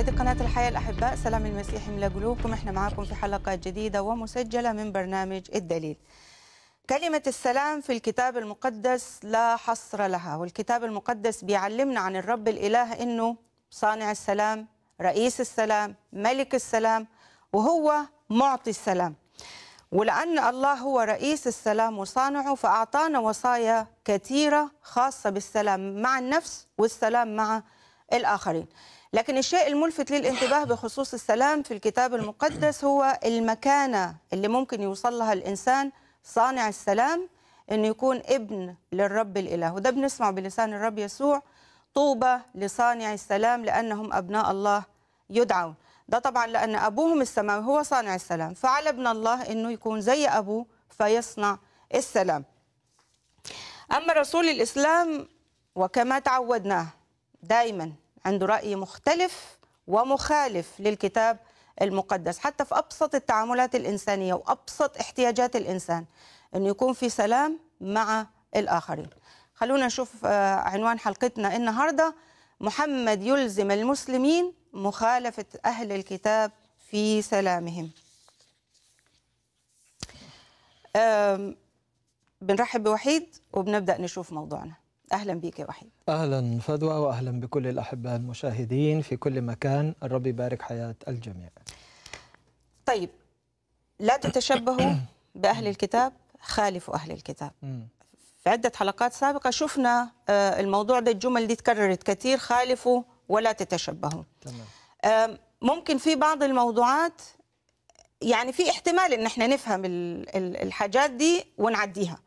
مشاهدي قناة الحياة الأحباء سلام المسيح من قلوبكم احنا معاكم في حلقة جديدة ومسجلة من برنامج الدليل كلمة السلام في الكتاب المقدس لا حصر لها والكتاب المقدس بيعلمنا عن الرب الإله إنه صانع السلام رئيس السلام ملك السلام وهو معطي السلام ولأن الله هو رئيس السلام وصانعه فأعطانا وصايا كثيرة خاصة بالسلام مع النفس والسلام مع الآخرين لكن الشيء الملفت للانتباه بخصوص السلام في الكتاب المقدس هو المكانة اللي ممكن يوصل لها الإنسان صانع السلام أنه يكون ابن للرب الإله وده بنسمع بلسان الرب يسوع طوبى لصانع السلام لأنهم أبناء الله يدعون ده طبعا لأن أبوهم السماوي هو صانع السلام فعلى ابن الله أنه يكون زي أبوه فيصنع السلام أما رسول الإسلام وكما تعودناه دايما عنده رأي مختلف ومخالف للكتاب المقدس حتى في أبسط التعاملات الإنسانية وأبسط احتياجات الإنسان أن يكون في سلام مع الآخرين خلونا نشوف آه، عنوان حلقتنا النهاردة محمد يلزم المسلمين مخالفة أهل الكتاب في سلامهم بنرحب بوحيد وبنبدأ نشوف موضوعنا اهلا بيك يا وحيد اهلا فدوى واهلا بكل الاحباء المشاهدين في كل مكان الرب يبارك حياه الجميع طيب لا تتشبهوا باهل الكتاب خالفوا اهل الكتاب في عده حلقات سابقه شفنا آه، الموضوع ده الجمل دي تكررت كثير خالفوا ولا تتشبهوا تمام ممكن في بعض الموضوعات يعني في احتمال ان احنا نفهم الحاجات دي ونعديها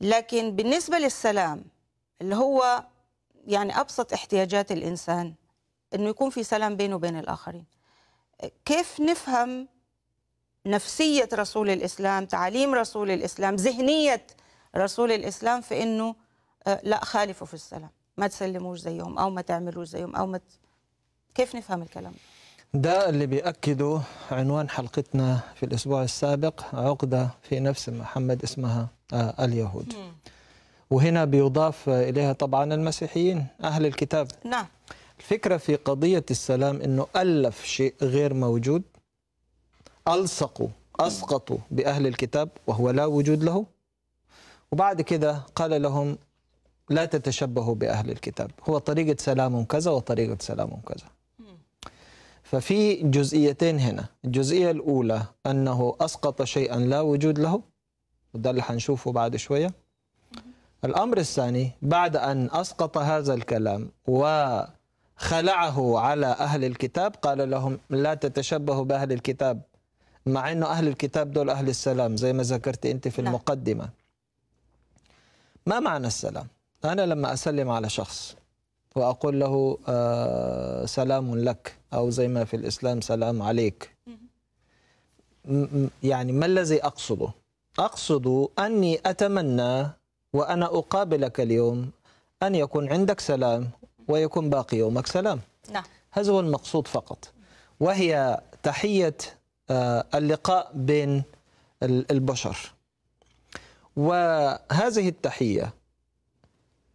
لكن بالنسبه للسلام اللي هو يعني ابسط احتياجات الانسان انه يكون في سلام بينه وبين الاخرين كيف نفهم نفسيه رسول الاسلام تعاليم رسول الاسلام ذهنيه رسول الاسلام في انه آه، لا خالفوا في السلام ما تسلموش زيهم او ما تعملوش زيهم او ما ت... كيف نفهم الكلام ده اللي بيأكده عنوان حلقتنا في الأسبوع السابق عقدة في نفس محمد اسمها آه، اليهود وهنا بيضاف إليها طبعا المسيحيين أهل الكتاب نعم الفكرة في قضية السلام أنه ألف شيء غير موجود ألصقوا أسقطوا بأهل الكتاب وهو لا وجود له وبعد كده قال لهم لا تتشبهوا بأهل الكتاب هو طريقة سلام كذا وطريقة سلام كذا ففي جزئيتين هنا الجزئية الأولى أنه أسقط شيئا لا وجود له وده اللي حنشوفه بعد شوية الأمر الثاني بعد أن أسقط هذا الكلام وخلعه على أهل الكتاب قال لهم لا تتشبهوا بأهل الكتاب مع أنه أهل الكتاب دول أهل السلام زي ما ذكرت أنت في نعم. المقدمة ما معنى السلام؟ أنا لما أسلم على شخص وأقول له آه، سلام لك أو زي ما في الإسلام سلام عليك يعني ما الذي أقصده؟ أقصد أني أتمنى وأنا أقابلك اليوم أن يكون عندك سلام ويكون باقي يومك سلام نعم. هذا هو المقصود فقط وهي تحية آه، اللقاء بين البشر وهذه التحية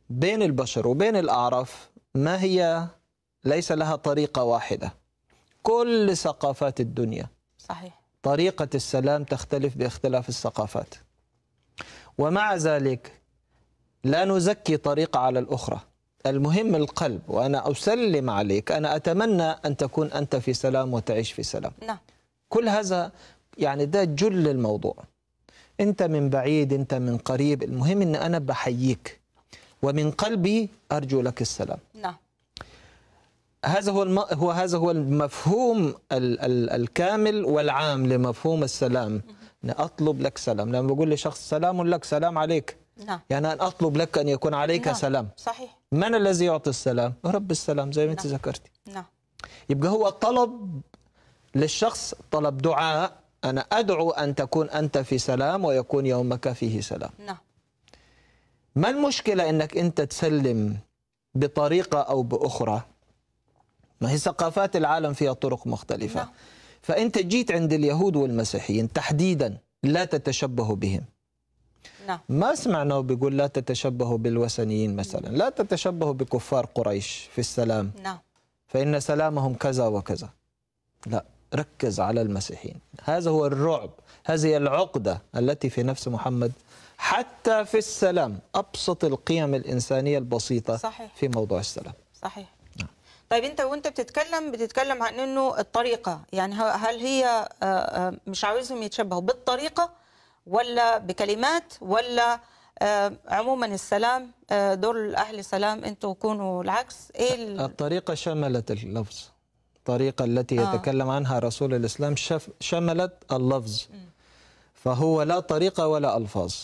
بين البشر وبين الأعراف ما هي ليس لها طريقة واحدة كل ثقافات الدنيا صحيح طريقة السلام تختلف باختلاف الثقافات ومع ذلك لا نزكي طريقة على الأخرى المهم القلب وأنا أسلم عليك أنا أتمنى أن تكون أنت في سلام وتعيش في سلام نعم. كل هذا يعني ده جل الموضوع أنت من بعيد أنت من قريب المهم أن أنا بحييك ومن قلبي أرجو لك السلام نعم هذا هو الم... هو هذا هو المفهوم ال... ال... الكامل والعام لمفهوم السلام أطلب لك سلام لما بقول لشخص سلام لك سلام عليك نعم. يعني أن أطلب لك أن يكون عليك نعم. سلام صحيح من الذي يعطي السلام؟ رب السلام زي ما أنت نعم. ذكرتي نعم يبقى هو طلب للشخص طلب دعاء أنا أدعو أن تكون أنت في سلام ويكون يومك فيه سلام نعم ما المشكلة أنك أنت تسلم بطريقة أو بأخرى ما هي ثقافات العالم فيها طرق مختلفة نعم. فأنت جيت عند اليهود والمسيحيين تحديدا لا تتشبه بهم نعم. ما سمعناه بيقول لا تتشبهوا بالوثنيين مثلا لا تتشبهوا بكفار قريش في السلام نعم. فإن سلامهم كذا وكذا لا ركز على المسيحيين هذا هو الرعب هذه العقدة التي في نفس محمد حتى في السلام أبسط القيم الإنسانية البسيطة صحيح. في موضوع السلام صحيح نعم. طيب أنت وأنت بتتكلم بتتكلم عن أنه الطريقة يعني هل هي آه، آه، مش عاوزهم يتشبهوا بالطريقة ولا بكلمات ولا آه، عموما السلام آه، دور اهل سلام انتم كونوا العكس ايه الطريقه شملت اللفظ الطريقه التي آه. يتكلم عنها رسول الاسلام شملت اللفظ فهو لا طريقه ولا الفاظ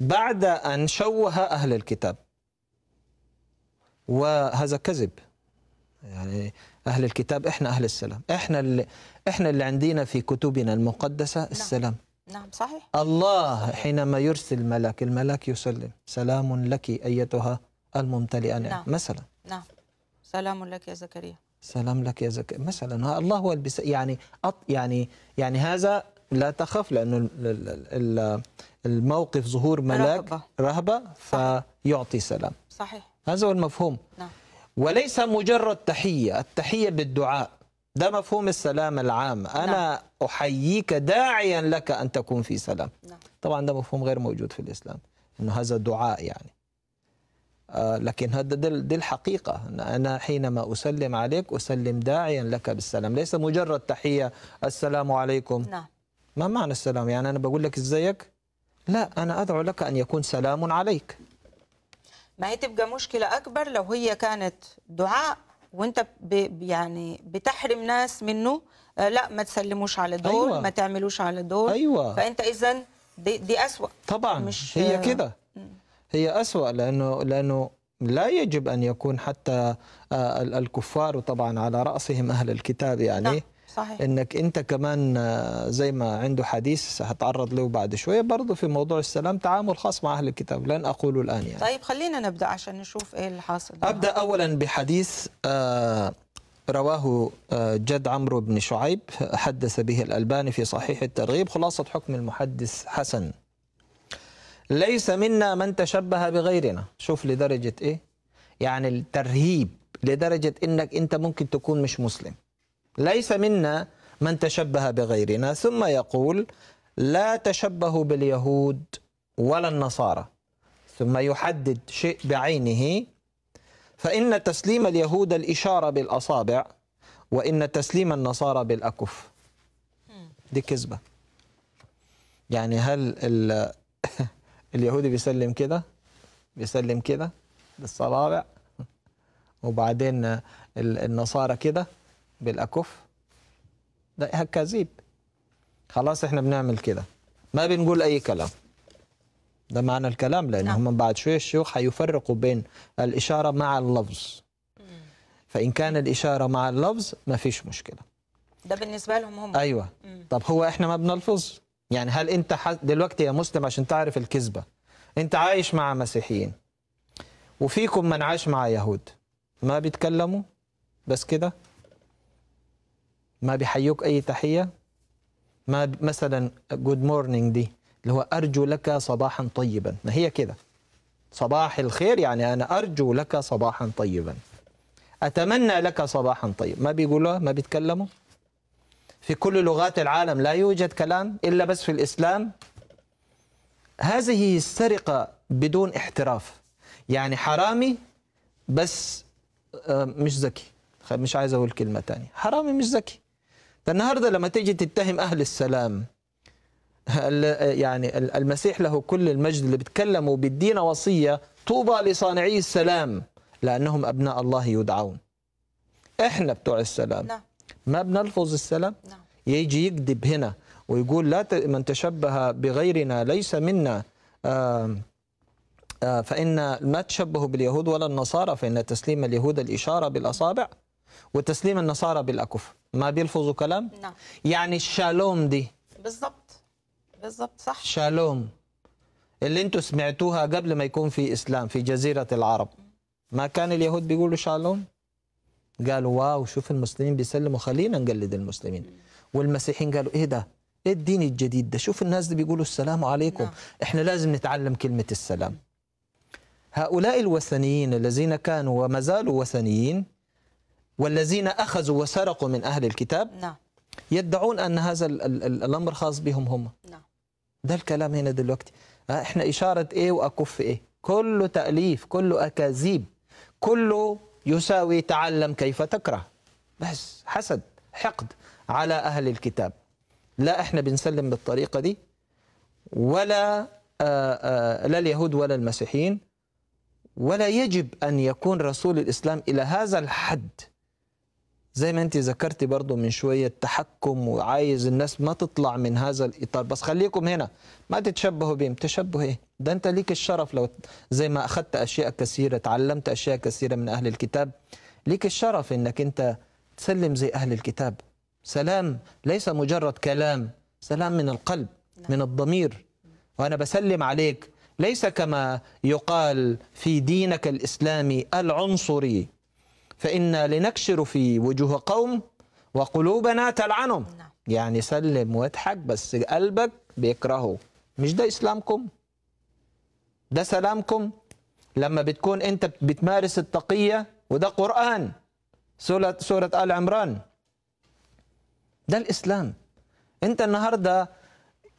بعد ان شوه اهل الكتاب وهذا كذب يعني اهل الكتاب احنا اهل السلام احنا اللي احنا اللي عندنا في كتبنا المقدسه نعم. السلام نعم. نعم صحيح الله حينما يرسل ملك الملك يسلم سلام لك أيتها الممتلئة نعم. نعم. مثلا نعم سلام لك يا زكريا سلام لك يا زكريا مثلا الله هو البس يعني أط يعني يعني هذا لا تخف لأنه الموقف ظهور ملاك رهبة, رهبة فيعطي سلام صحيح هذا هو المفهوم نعم. وليس مجرد تحية التحية بالدعاء ده مفهوم السلام العام نعم. أنا نعم. أحييك داعيا لك أن تكون في سلام نعم. طبعا ده مفهوم غير موجود في الإسلام أنه هذا دعاء يعني آه لكن هذا دي, دي الحقيقة أنا حينما أسلم عليك أسلم داعيا لك بالسلام ليس مجرد تحية السلام عليكم نعم. ما معنى السلام يعني أنا بقول لك إزيك لا أنا أدعو لك أن يكون سلام عليك ما هي تبقى مشكلة أكبر لو هي كانت دعاء وانت يعني بتحرم ناس منه آه، لا ما تسلموش على دول أيوة. ما تعملوش على دول أيوة. فانت اذا دي, دي اسوا طبعا مش هي آه، كده هي اسوا لانه لانه لا يجب ان يكون حتى آه، الكفار وطبعا على راسهم اهل الكتاب يعني نعم. صحيح. انك انت كمان آه، زي ما عنده حديث هتعرض له بعد شويه برضه في موضوع السلام تعامل خاص مع اهل الكتاب لن اقوله الان يعني طيب خلينا نبدا عشان نشوف ايه اللي حاصل ابدا اولا بحديث آه، رواه آه، جد عمرو بن شعيب حدث به الألباني في صحيح الترغيب خلاصة حكم المحدث حسن ليس منا من تشبه بغيرنا شوف لدرجة إيه يعني الترهيب لدرجة إنك أنت ممكن تكون مش مسلم ليس منا من تشبه بغيرنا ثم يقول لا تشبهوا باليهود ولا النصارى ثم يحدد شيء بعينه فإن تسليم اليهود الإشارة بالأصابع وإن تسليم النصارى بالأكف دي كذبة يعني هل ال... اليهودي بيسلم كده بيسلم كده بالصوابع وبعدين النصارى كده بالاكف ده كذب خلاص احنا بنعمل كده ما بنقول اي كلام ده معنى الكلام لان نعم. هم بعد شويه الشيوخ هيفرقوا بين الاشاره مع اللفظ فان كان الاشاره مع اللفظ ما فيش مشكله ده بالنسبه لهم هم ايوه مم. طب هو احنا ما بنلفظ يعني هل انت دلوقتي يا مسلم عشان تعرف الكذبه انت عايش مع مسيحيين وفيكم من عاش مع يهود ما بيتكلموا بس كده ما بيحيوك اي تحيه ما مثلا جود مورنينج دي اللي هو ارجو لك صباحا طيبا ما هي كده صباح الخير يعني انا ارجو لك صباحا طيبا اتمنى لك صباحا طيب ما بيقولوها ما بيتكلموا في كل لغات العالم لا يوجد كلام الا بس في الاسلام هذه السرقه بدون احتراف يعني حرامي بس آه، مش ذكي مش عايز اقول كلمه ثانيه حرامي مش ذكي فالنهارده لما تيجي تتهم اهل السلام يعني المسيح له كل المجد اللي بيتكلموا وبيدينا وصيه طوبى لصانعي السلام لانهم ابناء الله يدعون احنا بتوع السلام نعم. ما بنلفظ السلام نعم. يجي يكذب هنا ويقول لا من تشبه بغيرنا ليس منا فإن ما تشبه باليهود ولا النصارى فإن تسليم اليهود الإشارة بالأصابع وتسليم النصارى بالأكف ما بيلفظوا كلام نعم يعني الشالوم دي بالظبط بالظبط صح شالوم اللي انتم سمعتوها قبل ما يكون في اسلام في جزيره العرب ما كان اليهود بيقولوا شالوم قالوا واو شوف المسلمين بيسلموا خلينا نقلد المسلمين والمسيحيين قالوا ايه ده ايه الدين الجديد ده شوف الناس اللي بيقولوا السلام عليكم نعم. احنا لازم نتعلم كلمه السلام هؤلاء الوثنيين الذين كانوا وما زالوا وثنيين والذين أخذوا وسرقوا من أهل الكتاب نعم. يدعون أن هذا الأمر خاص بهم هم نعم. ده الكلام هنا دلوقتي آه، احنا إشارة إيه وأكف إيه كله تأليف كله أكاذيب كله يساوي تعلم كيف تكره بس حسد حقد على أهل الكتاب لا احنا بنسلم بالطريقة دي ولا آآ آه، آآ آه، لا اليهود ولا المسيحيين ولا يجب أن يكون رسول الإسلام إلى هذا الحد زي ما انت ذكرتي برضو من شويه تحكم وعايز الناس ما تطلع من هذا الاطار بس خليكم هنا ما تتشبهوا بهم تشبه ايه ده انت ليك الشرف لو زي ما اخذت اشياء كثيره تعلمت اشياء كثيره من اهل الكتاب ليك الشرف انك انت تسلم زي اهل الكتاب سلام ليس مجرد كلام سلام من القلب نعم. من الضمير وانا بسلم عليك ليس كما يقال في دينك الاسلامي العنصري فإنا لنكشر في وجوه قوم وقلوبنا تلعنهم نعم. يعني سلم واضحك بس قلبك بيكرهه مش ده إسلامكم ده سلامكم لما بتكون أنت بتمارس التقية وده قرآن سورة, سورة آل عمران ده الإسلام أنت النهاردة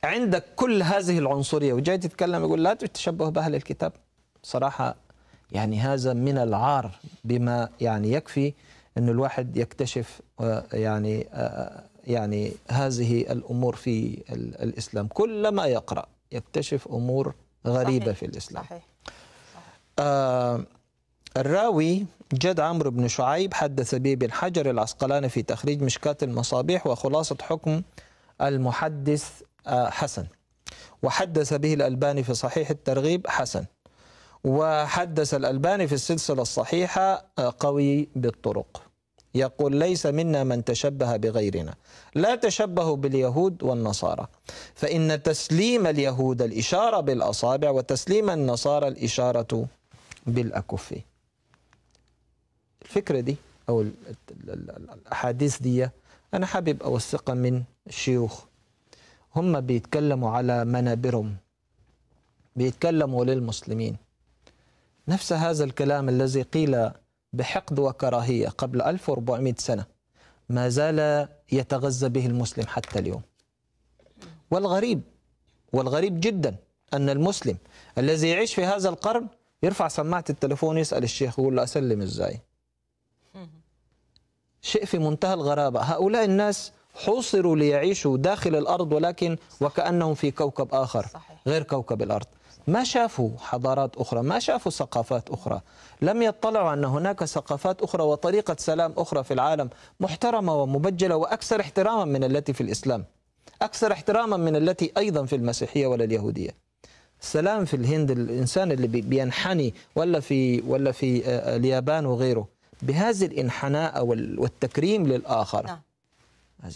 عندك كل هذه العنصرية وجاي تتكلم يقول لا تشبه بأهل الكتاب صراحة يعني هذا من العار بما يعني يكفي أن الواحد يكتشف آه، يعني آه، آه، يعني هذه الأمور في الإسلام كلما يقرأ يكتشف أمور غريبة صحيح. في الإسلام صحيح. صحيح. آه الراوي جد عمرو بن شعيب حدث به بن حجر العسقلاني في تخريج مشكات المصابيح وخلاصة حكم المحدث حسن وحدث به الألباني في صحيح الترغيب حسن وحدث الألباني في السلسلة الصحيحة آه، قوي بالطرق يقول ليس منا من تشبه بغيرنا لا تشبهوا باليهود والنصارى فإن تسليم اليهود الإشارة بالأصابع وتسليم النصارى الإشارة بالأكف الفكرة دي أو الأحاديث دي أنا حابب أوثقها من الشيوخ هم بيتكلموا على منابرهم بيتكلموا للمسلمين نفس هذا الكلام الذي قيل بحقد وكراهية قبل 1400 سنة ما زال يتغذى به المسلم حتى اليوم والغريب والغريب جدا أن المسلم الذي يعيش في هذا القرن يرفع سماعة التلفون يسأل الشيخ يقول له أسلم إزاي شيء في منتهى الغرابة هؤلاء الناس حوصروا ليعيشوا داخل الأرض ولكن وكأنهم في كوكب آخر غير كوكب الأرض ما شافوا حضارات أخرى ما شافوا ثقافات أخرى لم يطلعوا أن هناك ثقافات أخرى وطريقة سلام أخرى في العالم محترمة ومبجلة وأكثر احتراما من التي في الإسلام أكثر احتراما من التي أيضا في المسيحية ولا اليهودية السلام في الهند الإنسان اللي بينحني ولا في ولا في آه، آه، اليابان وغيره بهذا الانحناء والتكريم للآخر نعم.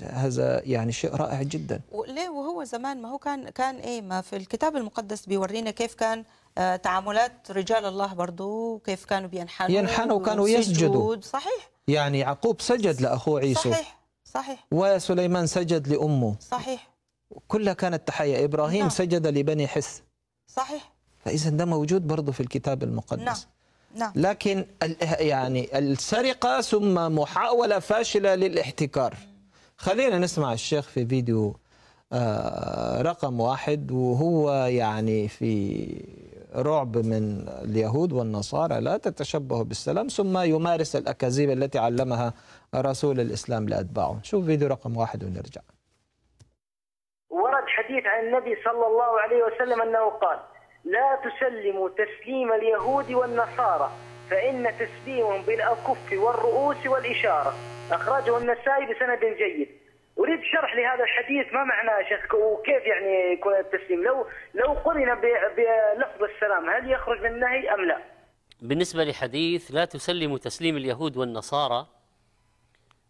هذا يعني شيء رائع جدا وليه وهو زمان ما هو كان كان ايه ما في الكتاب المقدس بيورينا كيف كان آه، تعاملات رجال الله برضو وكيف كانوا بينحنوا ينحنوا وكانوا يسجدوا صحيح يعني يعقوب سجد لاخوه عيسو صحيح صحيح وسليمان سجد لامه صحيح كلها كانت تحيه ابراهيم نعم. سجد لبني حس صحيح فاذا ده موجود برضه في الكتاب المقدس نعم. نعم. لكن يعني السرقه ثم محاوله فاشله للاحتكار خلينا نسمع الشيخ في فيديو آه، رقم واحد وهو يعني في رعب من اليهود والنصارى لا تتشبه بالسلام ثم يمارس الأكاذيب التي علمها رسول الإسلام لأتباعه شوف فيديو رقم واحد ونرجع ورد حديث عن النبي صلى الله عليه وسلم أنه قال لا تسلموا تسليم اليهود والنصارى فإن تسليمهم بالأكف والرؤوس والإشارة أخرجه النسائي بسند جيد أريد شرح لهذا الحديث ما معناه شيخ وكيف يعني يكون التسليم لو لو قرن بلفظ السلام هل يخرج من النهي أم لا بالنسبة لحديث لا تسلم تسليم اليهود والنصارى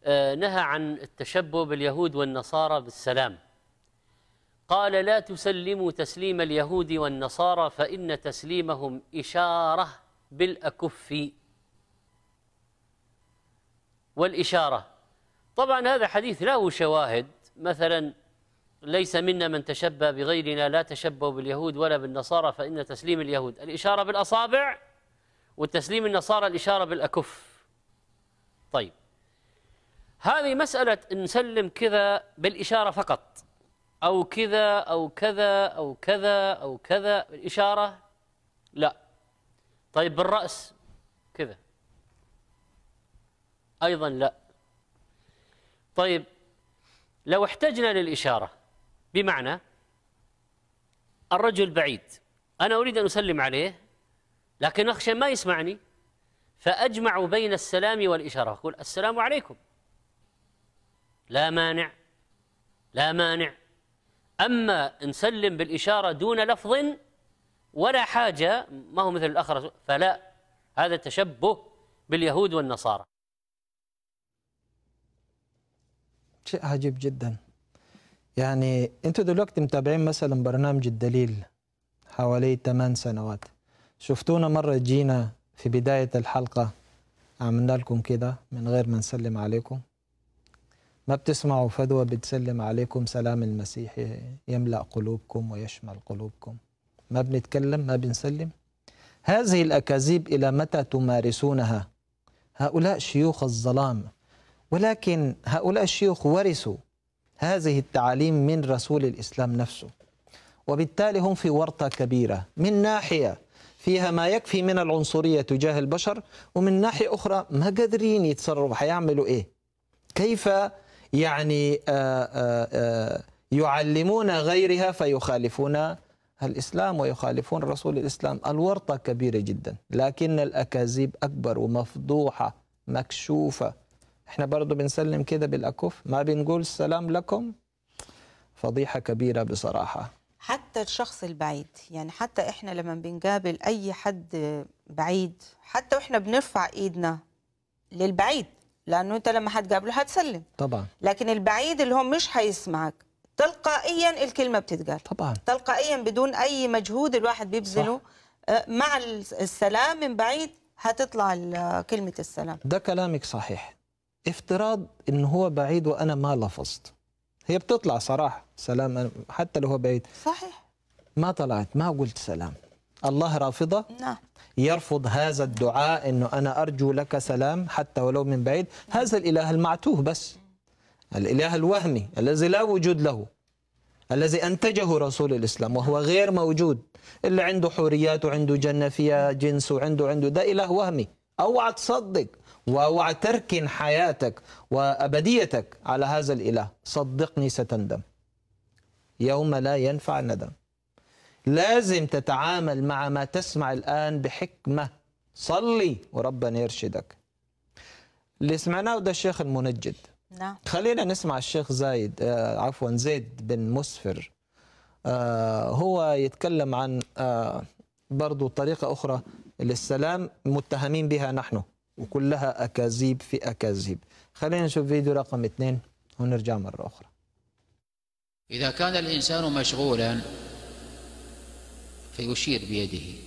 آه، نهى عن التشبه باليهود والنصارى بالسلام قال لا تسلموا تسليم اليهود والنصارى فإن تسليمهم إشارة بالأكف والإشارة طبعا هذا حديث له شواهد مثلا ليس منا من تشبه بغيرنا لا تشبه باليهود ولا بالنصارى فإن تسليم اليهود الإشارة بالأصابع وتسليم النصارى الإشارة بالأكف طيب هذه مسألة نسلم كذا بالإشارة فقط أو كذا أو كذا أو كذا أو كذا بالإشارة لا طيب بالرأس كذا أيضا لا طيب لو احتجنا للإشارة بمعنى الرجل بعيد أنا أريد أن أسلم عليه لكن أخشى ما يسمعني فأجمع بين السلام والإشارة أقول السلام عليكم لا مانع لا مانع أما نسلم بالإشارة دون لفظ ولا حاجة ما هو مثل الآخر فلا هذا تشبه باليهود والنصارى شيء عجيب جدا يعني انتوا دلوقتي متابعين مثلا برنامج الدليل حوالي 8 سنوات شفتونا مرة جينا في بداية الحلقة عملنا لكم كده من غير ما نسلم عليكم ما بتسمعوا فدوى بتسلم عليكم سلام المسيح يملأ قلوبكم ويشمل قلوبكم ما بنتكلم ما بنسلم هذه الأكاذيب إلى متى تمارسونها هؤلاء شيوخ الظلام ولكن هؤلاء الشيوخ ورثوا هذه التعاليم من رسول الإسلام نفسه وبالتالي هم في ورطة كبيرة من ناحية فيها ما يكفي من العنصرية تجاه البشر ومن ناحية أخرى ما قادرين يتصرفوا حيعملوا إيه كيف يعني آآ آه، آآ آه، آه، يعلمون غيرها فيخالفون الإسلام ويخالفون رسول الإسلام الورطة كبيرة جدا لكن الأكاذيب أكبر ومفضوحة مكشوفة احنا برضو بنسلم كده بالأكف ما بنقول السلام لكم فضيحة كبيرة بصراحة حتى الشخص البعيد يعني حتى احنا لما بنقابل اي حد بعيد حتى واحنا بنرفع ايدنا للبعيد لانه انت لما حتقابله هتسلم طبعا لكن البعيد اللي هو مش هيسمعك تلقائيا الكلمه بتتقال طبعا تلقائيا بدون اي مجهود الواحد بيبذله آه، مع السلام من بعيد هتطلع كلمه السلام ده كلامك صحيح افتراض ان هو بعيد وانا ما لفظت هي بتطلع صراحه سلام حتى لو هو بعيد صحيح ما طلعت ما قلت سلام الله رافضة نعم. يرفض هذا الدعاء أنه أنا أرجو لك سلام حتى ولو من بعيد هذا الإله المعتوه بس الإله الوهمي الذي لا وجود له الذي أنتجه رسول الإسلام وهو غير موجود اللي عنده حوريات وعنده جنة فيها جنس وعنده عنده ده إله وهمي أوعى تصدق وأوعى تركن حياتك وأبديتك على هذا الإله صدقني ستندم يوم لا ينفع الندم لازم تتعامل مع ما تسمع الآن بحكمة صلي وربنا يرشدك اللي سمعناه ده الشيخ المنجد نعم خلينا نسمع الشيخ زايد آه عفوا زيد بن مسفر آه هو يتكلم عن آه برضو طريقة أخرى للسلام متهمين بها نحن وكلها أكاذيب في أكاذيب خلينا نشوف فيديو رقم اثنين ونرجع مرة أخرى إذا كان الإنسان مشغولا فيشير بيده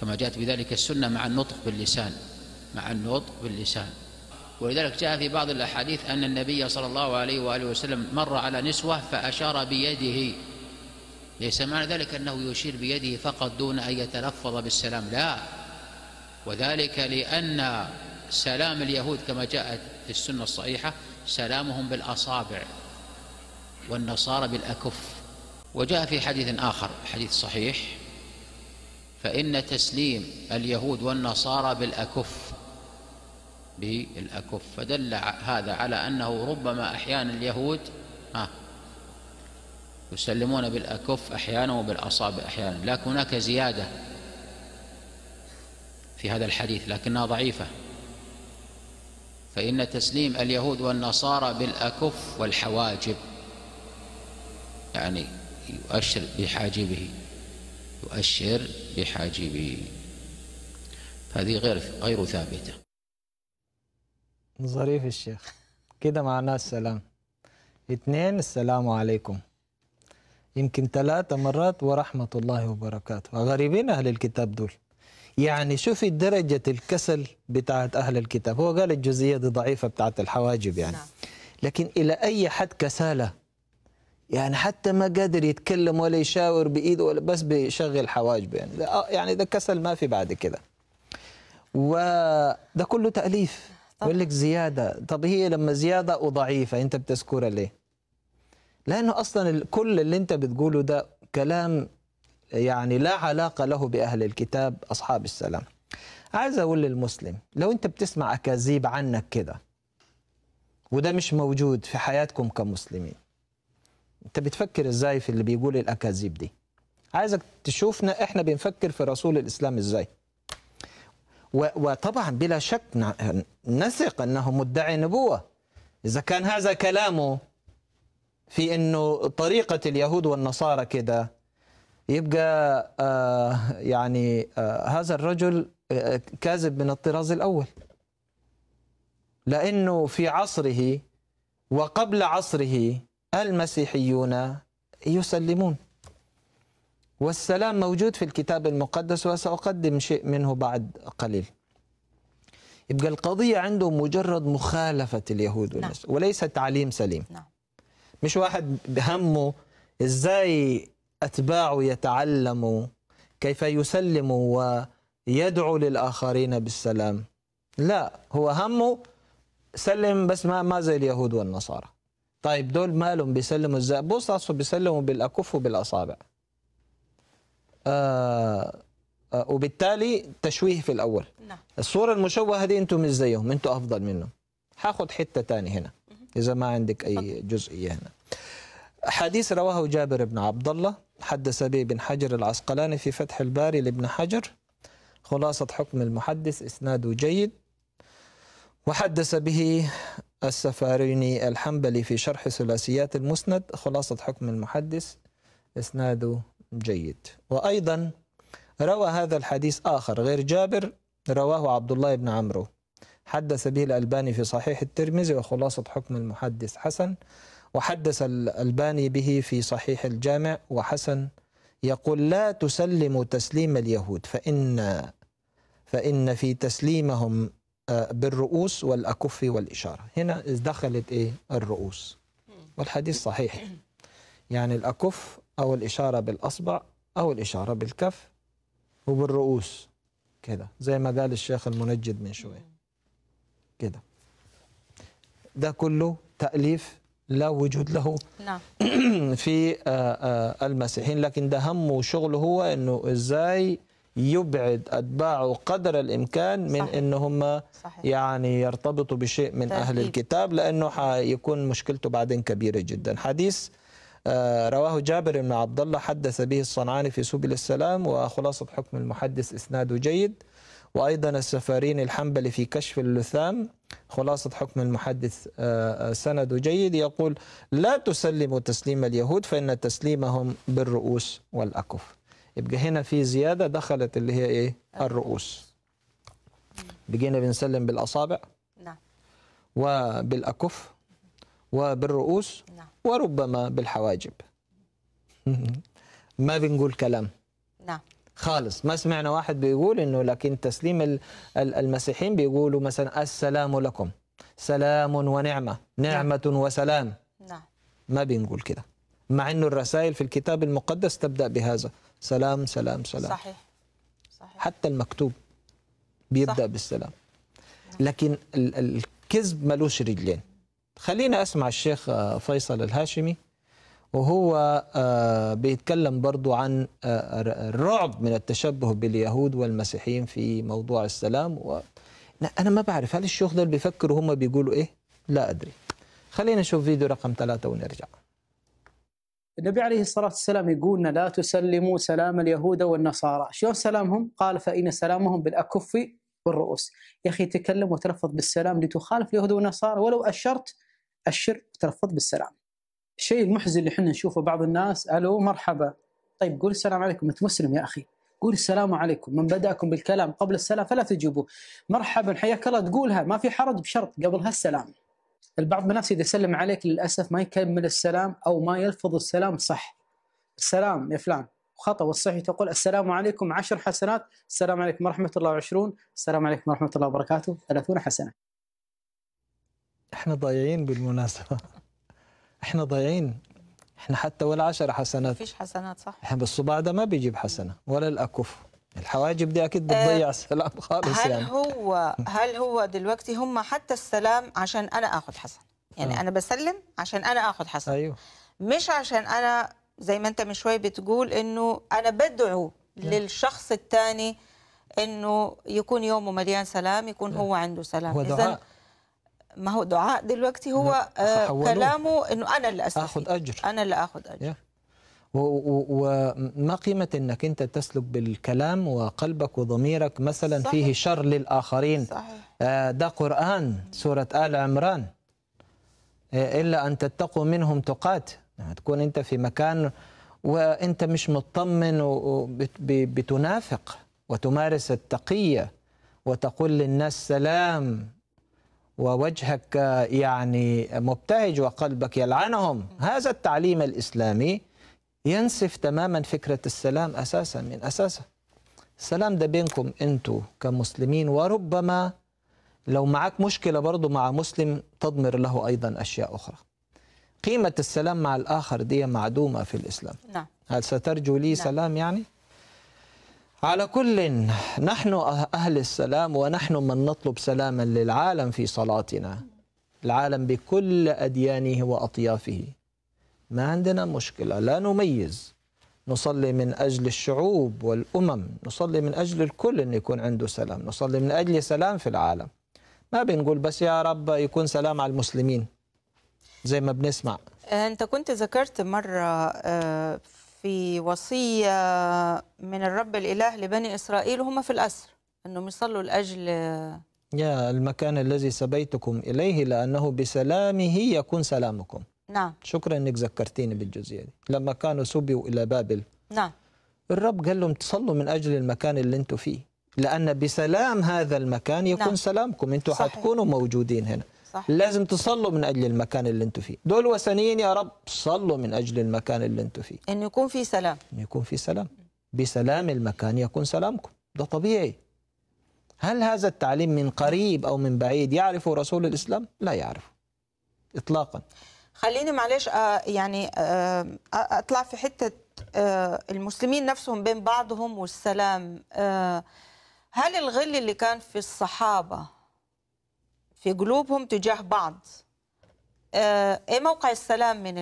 كما جاءت بذلك السنة مع النطق باللسان مع النطق باللسان ولذلك جاء في بعض الأحاديث أن النبي صلى الله عليه وآله وسلم مر على نسوة فأشار بيده ليس معنى ذلك أنه يشير بيده فقط دون أن يتلفظ بالسلام لا وذلك لأن سلام اليهود كما جاءت في السنة الصحيحة سلامهم بالأصابع والنصارى بالأكف وجاء في حديث آخر حديث صحيح فإن تسليم اليهود والنصارى بالأكف بالأكف فدل هذا على أنه ربما أحيانا اليهود ها يسلمون بالأكف أحيانا وبالأصابع أحيانا لكن هناك زيادة في هذا الحديث لكنها ضعيفة فإن تسليم اليهود والنصارى بالأكف والحواجب يعني يؤشر بحاجبه يؤشر بحاجبه هذه غير غير ثابته ظريف الشيخ كده معناه السلام اثنين السلام عليكم يمكن ثلاثة مرات ورحمة الله وبركاته غريبين أهل الكتاب دول يعني شوفي درجة الكسل بتاعت أهل الكتاب هو قال الجزئية دي ضعيفة بتاعت الحواجب يعني نعم. لكن إلى أي حد كسالة يعني حتى ما قادر يتكلم ولا يشاور بإيده ولا بس بيشغل حواجبه يعني ده آه، يعني ده كسل ما في بعد كده وده كله تأليف يقول لك زياده طب هي لما زياده وضعيفه انت بتذكرها ليه لانه اصلا كل اللي انت بتقوله ده كلام يعني لا علاقه له باهل الكتاب اصحاب السلام عايز اقول للمسلم لو انت بتسمع اكاذيب عنك كده وده مش موجود في حياتكم كمسلمين انت بتفكر ازاي في اللي بيقول الاكاذيب دي عايزك تشوفنا احنا بنفكر في رسول الاسلام ازاي وطبعا بلا شك نثق انه مدعي نبوه اذا كان هذا كلامه في انه طريقه اليهود والنصارى كده يبقى آه يعني آه هذا الرجل آه، كاذب من الطراز الاول لانه في عصره وقبل عصره المسيحيون يسلمون والسلام موجود في الكتاب المقدس وسأقدم شيء منه بعد قليل يبقى القضية عنده مجرد مخالفة اليهود نعم. والناس نعم. وليس تعليم سليم نعم. مش واحد بهمه ازاي أتباعه يتعلموا كيف يسلموا ويدعو للآخرين بالسلام لا هو همه سلم بس ما, ما زي اليهود والنصارى طيب دول مالهم بيسلموا ازاي بص بيسلموا بالأكف وبالأصابع آه، آه، وبالتالي تشويه في الاول نعم. الصوره المشوهه دي انتم مش زيهم انتم افضل منهم هاخد حته تاني هنا اذا ما عندك اي جزئيه هنا حديث رواه جابر بن عبد الله حدث به بن حجر العسقلاني في فتح الباري لابن حجر خلاصة حكم المحدث إسناده جيد وحدث به السفاريني الحنبلي في شرح ثلاثيات المسند خلاصة حكم المحدث إسناده جيد وأيضا روى هذا الحديث آخر غير جابر رواه عبد الله بن عمرو حدث به الألباني في صحيح الترمذي وخلاصة حكم المحدث حسن وحدث الألباني به في صحيح الجامع وحسن يقول لا تسلموا تسليم اليهود فإن فإن في تسليمهم آه، بالرؤوس والأكف والإشارة هنا دخلت إيه الرؤوس والحديث صحيح يعني الأكف أو الإشارة بالأصبع أو الإشارة بالكف وبالرؤوس كده زي ما قال الشيخ المنجد من شوية كده ده كله تأليف لا وجود له نعم. في آه، آه، المسيحيين لكن ده همه وشغله هو انه ازاي يبعد اتباعه قدر الامكان من ان هم يعني يرتبطوا بشيء من اهل الكتاب لانه حيكون مشكلته بعدين كبيره جدا حديث آه، رواه جابر بن عبد الله حدث به الصنعاني في سبل السلام وخلاصة حكم المحدث إسناده جيد وأيضا السفارين الحنبلي في كشف اللثام خلاصة حكم المحدث آه، آه، سند جيد يقول لا تسلموا تسليم اليهود فإن تسليمهم بالرؤوس والأكف يبقى هنا في زيادة دخلت اللي هي إيه الرؤوس بقينا بنسلم بالأصابع نعم وبالأكف وبالرؤوس نعم. وربما بالحواجب ما بنقول كلام نعم خالص ما سمعنا واحد بيقول انه لكن تسليم المسيحيين بيقولوا مثلا السلام لكم سلام ونعمه نعمه نعم. وسلام نعم ما بنقول كده مع انه الرسائل في الكتاب المقدس تبدا بهذا سلام سلام سلام صحيح, صحيح. حتى المكتوب بيبدا صح. بالسلام نعم. لكن الكذب ملوش رجلين خلينا اسمع الشيخ آه، فيصل الهاشمي وهو آه، بيتكلم برضو عن آه، الرعب من التشبه باليهود والمسيحيين في موضوع السلام و... أنا ما بعرف هل الشيوخ دول بيفكروا هم بيقولوا إيه؟ لا أدري خلينا نشوف فيديو رقم ثلاثة ونرجع النبي عليه الصلاة والسلام يقولنا لا تسلموا سلام اليهود والنصارى شلون سلامهم؟ قال فإن سلامهم بالأكف والرؤوس يا أخي تكلم وتلفظ بالسلام لتخالف اليهود والنصارى ولو أشرت أشر تلفظ بالسلام الشيء المحزن اللي احنا نشوفه بعض الناس الو مرحبا طيب قول السلام عليكم انت مسلم يا اخي قول السلام عليكم من بداكم بالكلام قبل السلام فلا تجيبوه مرحبا حياك الله تقولها ما في حرج بشرط قبلها السلام البعض من الناس اذا سلم عليك للاسف ما يكمل السلام او ما يلفظ السلام صح السلام يا فلان خطا والصحي تقول السلام عليكم عشر حسنات السلام عليكم ورحمه الله وعشرون السلام عليكم ورحمه الله وبركاته 30 حسنه احنا ضايعين بالمناسبه احنا ضايعين احنا حتى ولا عشر حسنات فيش حسنات صح احنا بالصباع ده ما بيجيب حسنه ولا الاكف الحواجب دي اكيد آه، بتضيع أه السلام خالص هل يعني هل هو هل هو دلوقتي هم حتى السلام عشان انا اخذ حسن يعني أه. انا بسلم عشان انا اخذ حسن ايوه مش عشان انا زي ما انت من شويه بتقول انه انا بدعو نعم. للشخص الثاني انه يكون يومه مليان سلام يكون نعم. هو عنده سلام هو دعاء ما هو دعاء دلوقتي هو نعم. آه، كلامه انه انا اللي استفيد اخذ اجر انا اللي اخذ اجر وما قيمة أنك أنت تسلك بالكلام وقلبك وضميرك مثلا صحيح. فيه شر للآخرين صحيح. آه، ده قرآن سورة آل عمران آه، إلا أن تتقوا منهم تقات تكون انت في مكان وانت مش مطمن وبتنافق وتمارس التقيه وتقول للناس سلام ووجهك يعني مبتهج وقلبك يلعنهم هذا التعليم الاسلامي ينسف تماما فكره السلام اساسا من اساسه السلام ده بينكم انتوا كمسلمين وربما لو معك مشكله برضه مع مسلم تضمر له ايضا اشياء اخرى قيمة السلام مع الآخر دي معدومة في الإسلام نعم. هل سترجو لي نعم. سلام يعني؟ على كل نحن أهل السلام ونحن من نطلب سلاما للعالم في صلاتنا العالم بكل أديانه وأطيافه ما عندنا مشكلة لا نميز نصلي من أجل الشعوب والأمم نصلي من أجل الكل أن يكون عنده سلام نصلي من أجل سلام في العالم ما بنقول بس يا رب يكون سلام على المسلمين زي ما بنسمع آه، انت كنت ذكرت مره آه، في وصيه من الرب الاله لبني اسرائيل وهم في الاسر انهم يصلوا لاجل يا المكان الذي سبيتكم اليه لانه بسلامه يكون سلامكم نعم شكرا انك ذكرتيني بالجزئيه دي لما كانوا سبيوا الى بابل نعم الرب قال لهم تصلوا من اجل المكان اللي انتم فيه لان بسلام هذا المكان يكون نعم. سلامكم انتم حتكونوا موجودين هنا صح. لازم تصلوا من اجل المكان اللي انتم فيه دول وثنيين يا رب صلوا من اجل المكان اللي انتم فيه ان يكون في سلام ان يكون في سلام بسلام المكان يكون سلامكم ده طبيعي هل هذا التعليم من قريب او من بعيد يعرف رسول الاسلام لا يعرف اطلاقا خليني معلش آه، يعني آه، آه، اطلع في حته المسلمين نفسهم بين بعضهم والسلام هل الغل اللي كان في الصحابه في قلوبهم تجاه بعض آه، ايه موقع السلام من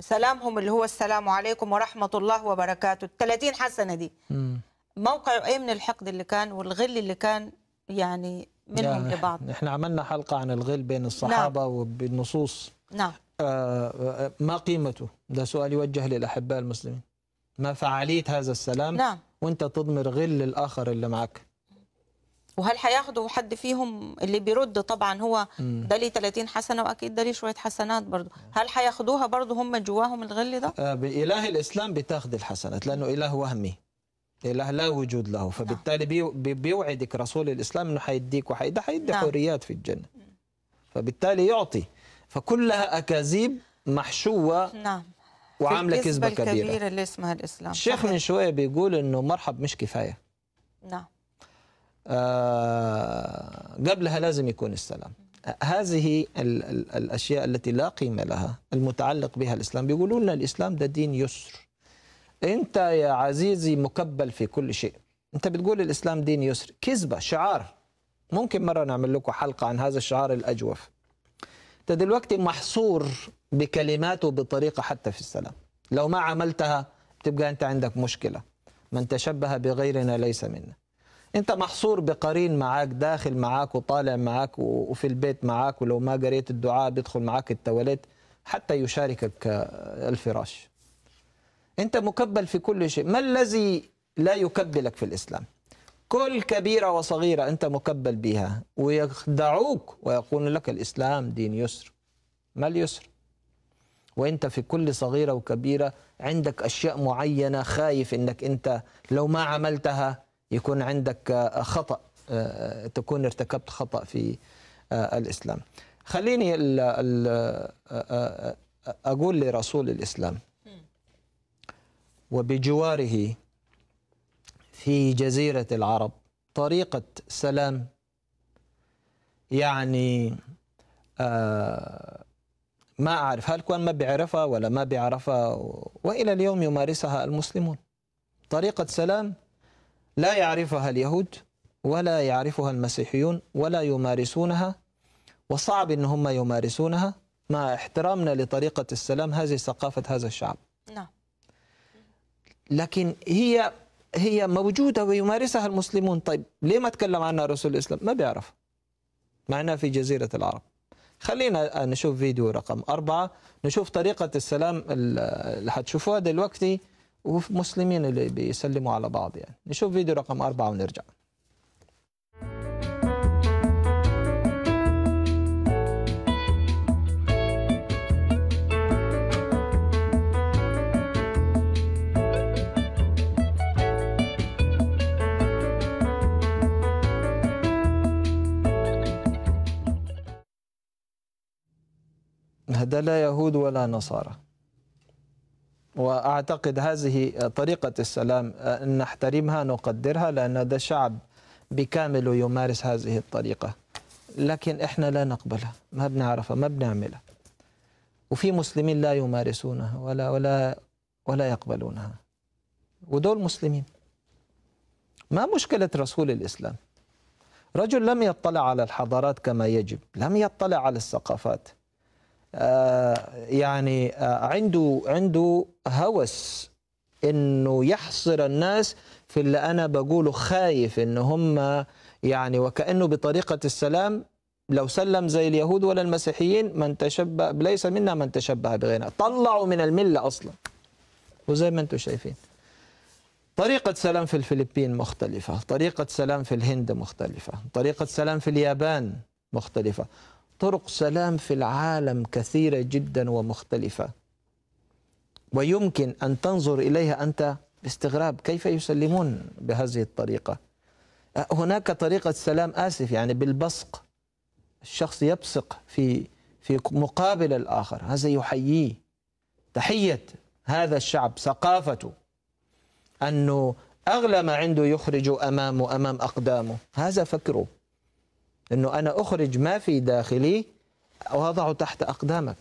سلامهم اللي هو السلام عليكم ورحمه الله وبركاته ال 30 حسنه دي موقع ايه من الحقد اللي كان والغل اللي كان يعني منهم يعني لبعض احنا عملنا حلقه عن الغل بين الصحابه نعم. وبالنصوص نعم آه, آه، ما قيمته ده سؤال يوجه للاحباء المسلمين ما فعاليه هذا السلام نعم. وانت تضمر غل الاخر اللي معك وهل هياخدوا حد فيهم اللي بيرد طبعا هو ده ليه 30 حسنه واكيد ده ليه شويه حسنات برضه هل هياخدوها برضه هم جواهم الغل ده آه، باله الاسلام بتاخذ الحسنات لانه اله وهمي اله لا وجود له نعم. فبالتالي بي بيوعدك رسول الاسلام انه حيديك وحيدي حيدي نعم. حريات في الجنه فبالتالي يعطي فكلها اكاذيب محشوه نعم وعامله كذبه كبيره الكبيره اللي اسمها الاسلام الشيخ من شويه بيقول انه مرحب مش كفايه نعم آه، قبلها لازم يكون السلام هذه ال ال الأشياء التي لا قيمة لها المتعلق بها الإسلام بيقولوا لنا الإسلام ده دين يسر أنت يا عزيزي مكبل في كل شيء أنت بتقول الإسلام دين يسر كذبة شعار ممكن مرة نعمل لكم حلقة عن هذا الشعار الأجوف أنت دلوقتي محصور بكلماته بطريقة حتى في السلام لو ما عملتها تبقى أنت عندك مشكلة من تشبه بغيرنا ليس منا انت محصور بقرين معاك داخل معاك وطالع معاك وفي البيت معاك ولو ما قريت الدعاء بيدخل معاك التواليت حتى يشاركك آه، الفراش انت مكبل في كل شيء ما الذي لا يكبلك في الاسلام كل كبيره وصغيره انت مكبل بها ويخدعوك ويقول لك الاسلام دين يسر ما اليسر وانت في كل صغيره وكبيره عندك اشياء معينه خايف انك انت لو ما عملتها يكون عندك آه، خطأ آه، تكون ارتكبت خطأ في آه، الإسلام خليني أقول لرسول الإسلام وبجواره في جزيرة العرب طريقة سلام يعني ما أعرف هل كان ما بيعرفها ولا ما بيعرفها وإلى اليوم يمارسها المسلمون طريقة سلام لا يعرفها اليهود ولا يعرفها المسيحيون ولا يمارسونها وصعب ان هم يمارسونها مع احترامنا لطريقه السلام هذه ثقافه هذا الشعب. نعم. لكن هي هي موجوده ويمارسها المسلمون، طيب ليه ما تكلم عنها رسول الاسلام؟ ما بيعرف. معنا في جزيره العرب. خلينا نشوف فيديو رقم أربعة نشوف طريقة السلام اللي هتشوفوها دلوقتي ومسلمين اللي بيسلموا على بعض يعني نشوف فيديو رقم أربعة ونرجع هذا لا يهود ولا نصارى واعتقد هذه طريقه السلام آه، نحترمها نقدرها لان ده شعب بكامله يمارس هذه الطريقه لكن احنا لا نقبلها ما بنعرفها ما بنعملها وفي مسلمين لا يمارسونها ولا ولا ولا يقبلونها ودول مسلمين ما مشكله رسول الاسلام رجل لم يطلع على الحضارات كما يجب لم يطلع على الثقافات آه، يعني آه، عنده عنده هوس انه يحصر الناس في اللي انا بقوله خايف ان هم يعني وكانه بطريقه السلام لو سلم زي اليهود ولا المسيحيين من تشبه ليس منا من تشبه بغيرنا طلعوا من المله اصلا وزي ما انتم شايفين طريقة سلام في الفلبين مختلفة طريقة سلام في الهند مختلفة طريقة سلام في اليابان مختلفة طرق سلام في العالم كثيرة جدا ومختلفة ويمكن أن تنظر إليها أنت باستغراب كيف يسلمون بهذه الطريقة هناك طريقة سلام آسف يعني بالبصق الشخص يبصق في في مقابل الآخر هذا يحييه تحية هذا الشعب ثقافته أنه أغلى ما عنده يخرج أمامه أمام أقدامه هذا فكره أنه أنا أخرج ما في داخلي وأضعه تحت أقدامك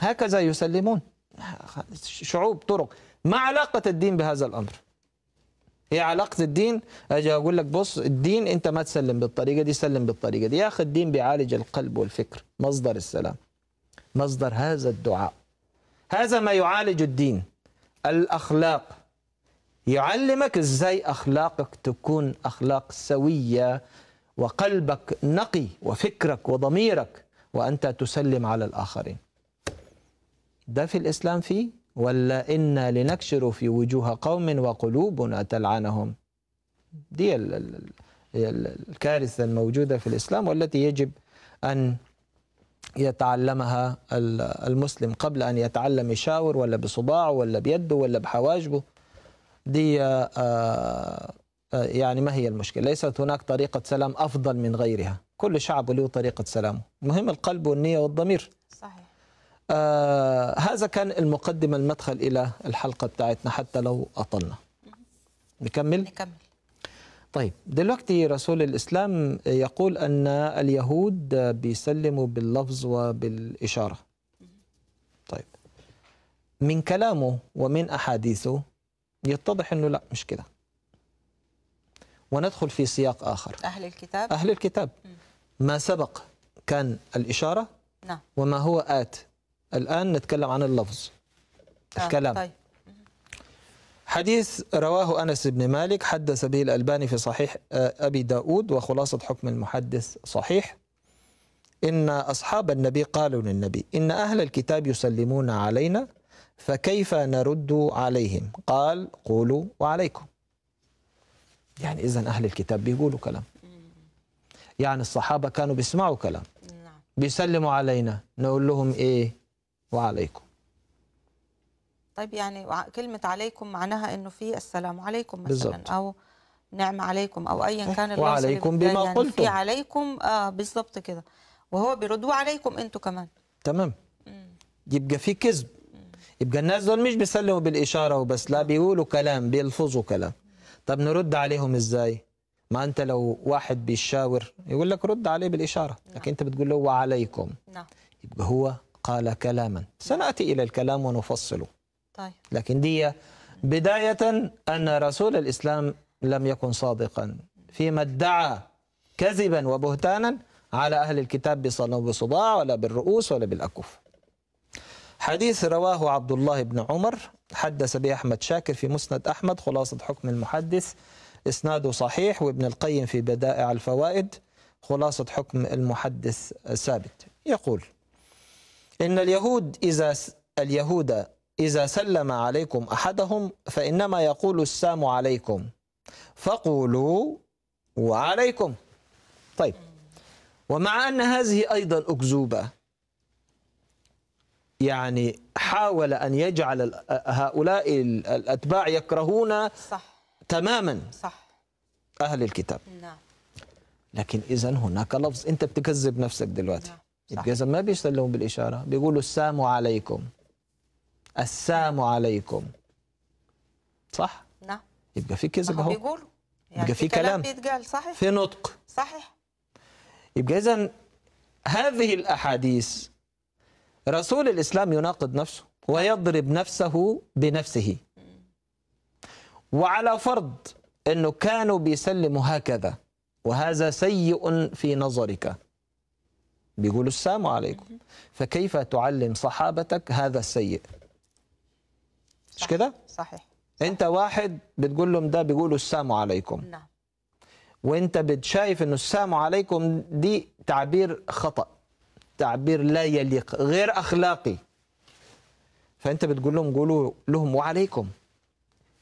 هكذا يسلمون شعوب طرق ما علاقة الدين بهذا الأمر هي علاقة الدين أجي أقول لك بص الدين أنت ما تسلم بالطريقة دي سلم بالطريقة دي يا أخي الدين بيعالج القلب والفكر مصدر السلام مصدر هذا الدعاء هذا ما يعالج الدين الأخلاق يعلمك إزاي أخلاقك تكون أخلاق سوية وقلبك نقي وفكرك وضميرك وأنت تسلم على الآخرين ده في الإسلام فيه ولا إنا لنكشر في وجوه قوم وقلوبنا تلعنهم دي الكارثة الموجودة في الإسلام والتي يجب أن يتعلمها المسلم قبل أن يتعلم يشاور ولا بصباعه ولا بيده ولا بحواجبه دي آه يعني ما هي المشكلة ليست هناك طريقة سلام أفضل من غيرها كل شعب له طريقة سلامه المهم القلب والنية والضمير صحيح آه هذا كان المقدمة المدخل إلى الحلقة بتاعتنا حتى لو أطلنا نكمل؟ نكمل طيب دلوقتي رسول الإسلام يقول أن اليهود بيسلموا باللفظ وبالإشارة طيب من كلامه ومن أحاديثه يتضح أنه لا مش كده وندخل في سياق آخر أهل الكتاب أهل الكتاب ما سبق كان الإشارة نعم وما هو آت الآن نتكلم عن اللفظ آه، الكلام طيب. حديث رواه أنس بن مالك حدث به الألباني في صحيح آه، أبي داود وخلاصة حكم المحدث صحيح إن أصحاب النبي قالوا للنبي إن أهل الكتاب يسلمون علينا فكيف نرد عليهم قال قولوا وعليكم يعني إذا أهل الكتاب بيقولوا كلام يعني الصحابة كانوا بيسمعوا كلام نعم. بيسلموا علينا نقول لهم إيه وعليكم طيب يعني كلمة عليكم معناها إنه في السلام عليكم مثلا بالزبط. أو نعم عليكم أو أيا إيه؟ كان اللفظ وعليكم بما يعني قلتم في عليكم آه بالظبط كده وهو بيردوا عليكم أنتم كمان تمام يبقى في كذب يبقى الناس دول مش بيسلموا بالإشارة وبس لا بيقولوا كلام بيلفظوا كلام طب نرد عليهم ازاي ما انت لو واحد بيشاور يقول لك رد عليه بالاشاره لكن انت بتقول له وعليكم نعم يبقى هو قال كلاما سناتي الى الكلام ونفصله طيب لكن دي بدايه ان رسول الاسلام لم يكن صادقا فيما ادعى كذبا وبهتانا على أهل الكتاب بصنوب بصداع ولا بالرؤوس ولا بالأكف حديث رواه عبد الله بن عمر حدث به أحمد شاكر في مسند أحمد خلاصة حكم المحدث إسناده صحيح وابن القيم في بدائع الفوائد خلاصة حكم المحدث ثابت يقول إن اليهود إذا اليهود إذا سلم عليكم أحدهم فإنما يقول السام عليكم فقولوا وعليكم طيب ومع أن هذه أيضا أكذوبة يعني حاول أن يجعل هؤلاء الأتباع يكرهون صح تماما صح أهل الكتاب نعم لكن إذا هناك لفظ أنت بتكذب نفسك دلوقتي نعم. إذا ما بيسلموا بالإشارة بيقولوا السلام عليكم السلام عليكم صح؟ نعم يبقى في كذب اهو بيقولوا يعني يبقى في كلام بيتقال صحيح في نطق صحيح يبقى اذا هذه الاحاديث رسول الإسلام يناقض نفسه ويضرب نفسه بنفسه وعلى فرض أنه كانوا بيسلموا هكذا وهذا سيء في نظرك بيقولوا السلام عليكم فكيف تعلم صحابتك هذا السيء مش كده صحيح انت واحد بتقول لهم ده بيقولوا السلام عليكم نعم وانت بتشايف انه السلام عليكم دي تعبير خطأ تعبير لا يليق غير أخلاقي فأنت بتقول لهم قولوا لهم وعليكم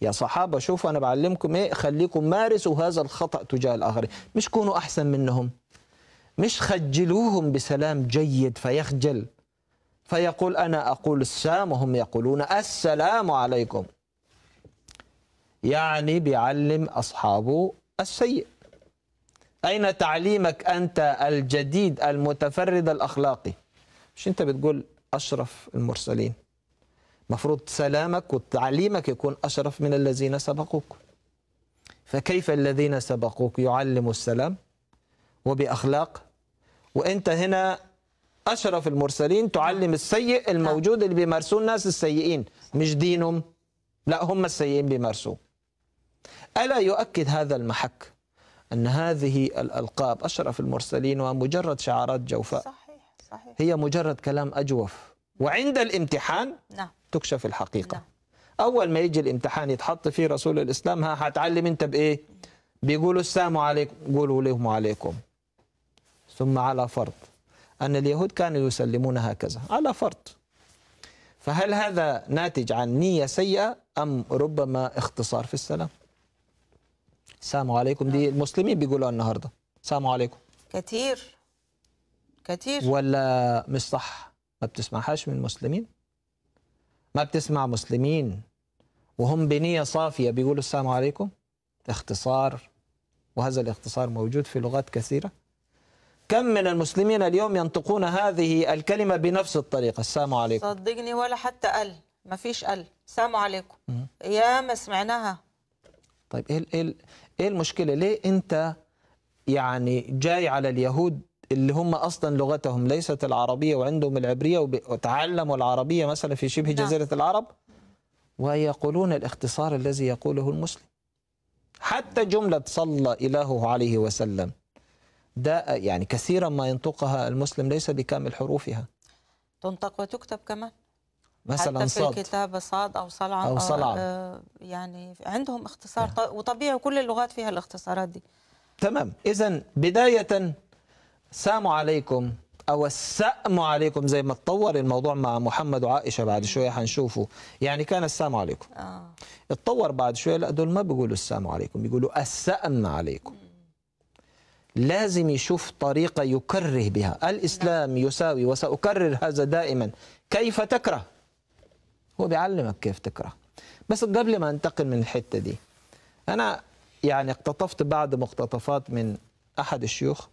يا صحابة شوفوا أنا بعلمكم إيه خليكم مارسوا هذا الخطأ تجاه الآخرين مش كونوا أحسن منهم مش خجلوهم بسلام جيد فيخجل فيقول أنا أقول السلام وهم يقولون السلام عليكم يعني بيعلم أصحابه السيء أين تعليمك أنت الجديد المتفرد الأخلاقي مش أنت بتقول أشرف المرسلين مفروض سلامك وتعليمك يكون أشرف من الذين سبقوك فكيف الذين سبقوك يعلموا السلام وبأخلاق وأنت هنا أشرف المرسلين تعلم السيء الموجود اللي بيمارسوه الناس السيئين مش دينهم لا هم السيئين بيمارسوه ألا يؤكد هذا المحك أن هذه الألقاب أشرف المرسلين ومجرد شعارات جوفاء صحيح صحيح هي مجرد كلام أجوف وعند الامتحان نعم. تكشف الحقيقة نعم. أول ما يجي الامتحان يتحط فيه رسول الإسلام ها هتعلم أنت بإيه بيقولوا السلام عليكم قولوا لهم عليكم ثم على فرض أن اليهود كانوا يسلمون هكذا على فرض فهل هذا ناتج عن نية سيئة أم ربما اختصار في السلام السلام عليكم دي نعم. المسلمين بيقولوها النهارده السلام عليكم كتير كتير ولا مش صح ما بتسمعهاش من المسلمين ما بتسمع مسلمين وهم بنية صافية بيقولوا السلام عليكم اختصار وهذا الاختصار موجود في لغات كثيرة كم من المسلمين اليوم ينطقون هذه الكلمة بنفس الطريقة السلام عليكم صدقني ولا حتى قال ما فيش قال السلام عليكم يا ما سمعناها طيب ايه, إيه ايه المشكله ليه انت يعني جاي على اليهود اللي هم اصلا لغتهم ليست العربيه وعندهم العبريه وتعلموا العربيه مثلا في شبه نعم. جزيره العرب ويقولون الاختصار الذي يقوله المسلم حتى جمله صلى الهه عليه وسلم ده يعني كثيرا ما ينطقها المسلم ليس بكامل حروفها تنطق وتكتب كمان مثلا حتى في صاد. الكتابة صاد أو صلعم أو صلعم آه يعني عندهم اختصار آه. وطبيعي كل اللغات فيها الاختصارات دي تمام إذا بداية سام عليكم أو السأم عليكم زي ما اتطور الموضوع مع محمد وعائشة بعد شوية هنشوفه يعني كان السام عليكم آه. اتطور بعد شوية لا دول ما بيقولوا السام عليكم بيقولوا السأم عليكم لازم يشوف طريقة يكره بها الإسلام يساوي وسأكرر هذا دائما كيف تكره هو بيعلمك كيف تكره بس قبل ما انتقل من الحتة دي أنا يعني اقتطفت بعض مقتطفات من أحد الشيوخ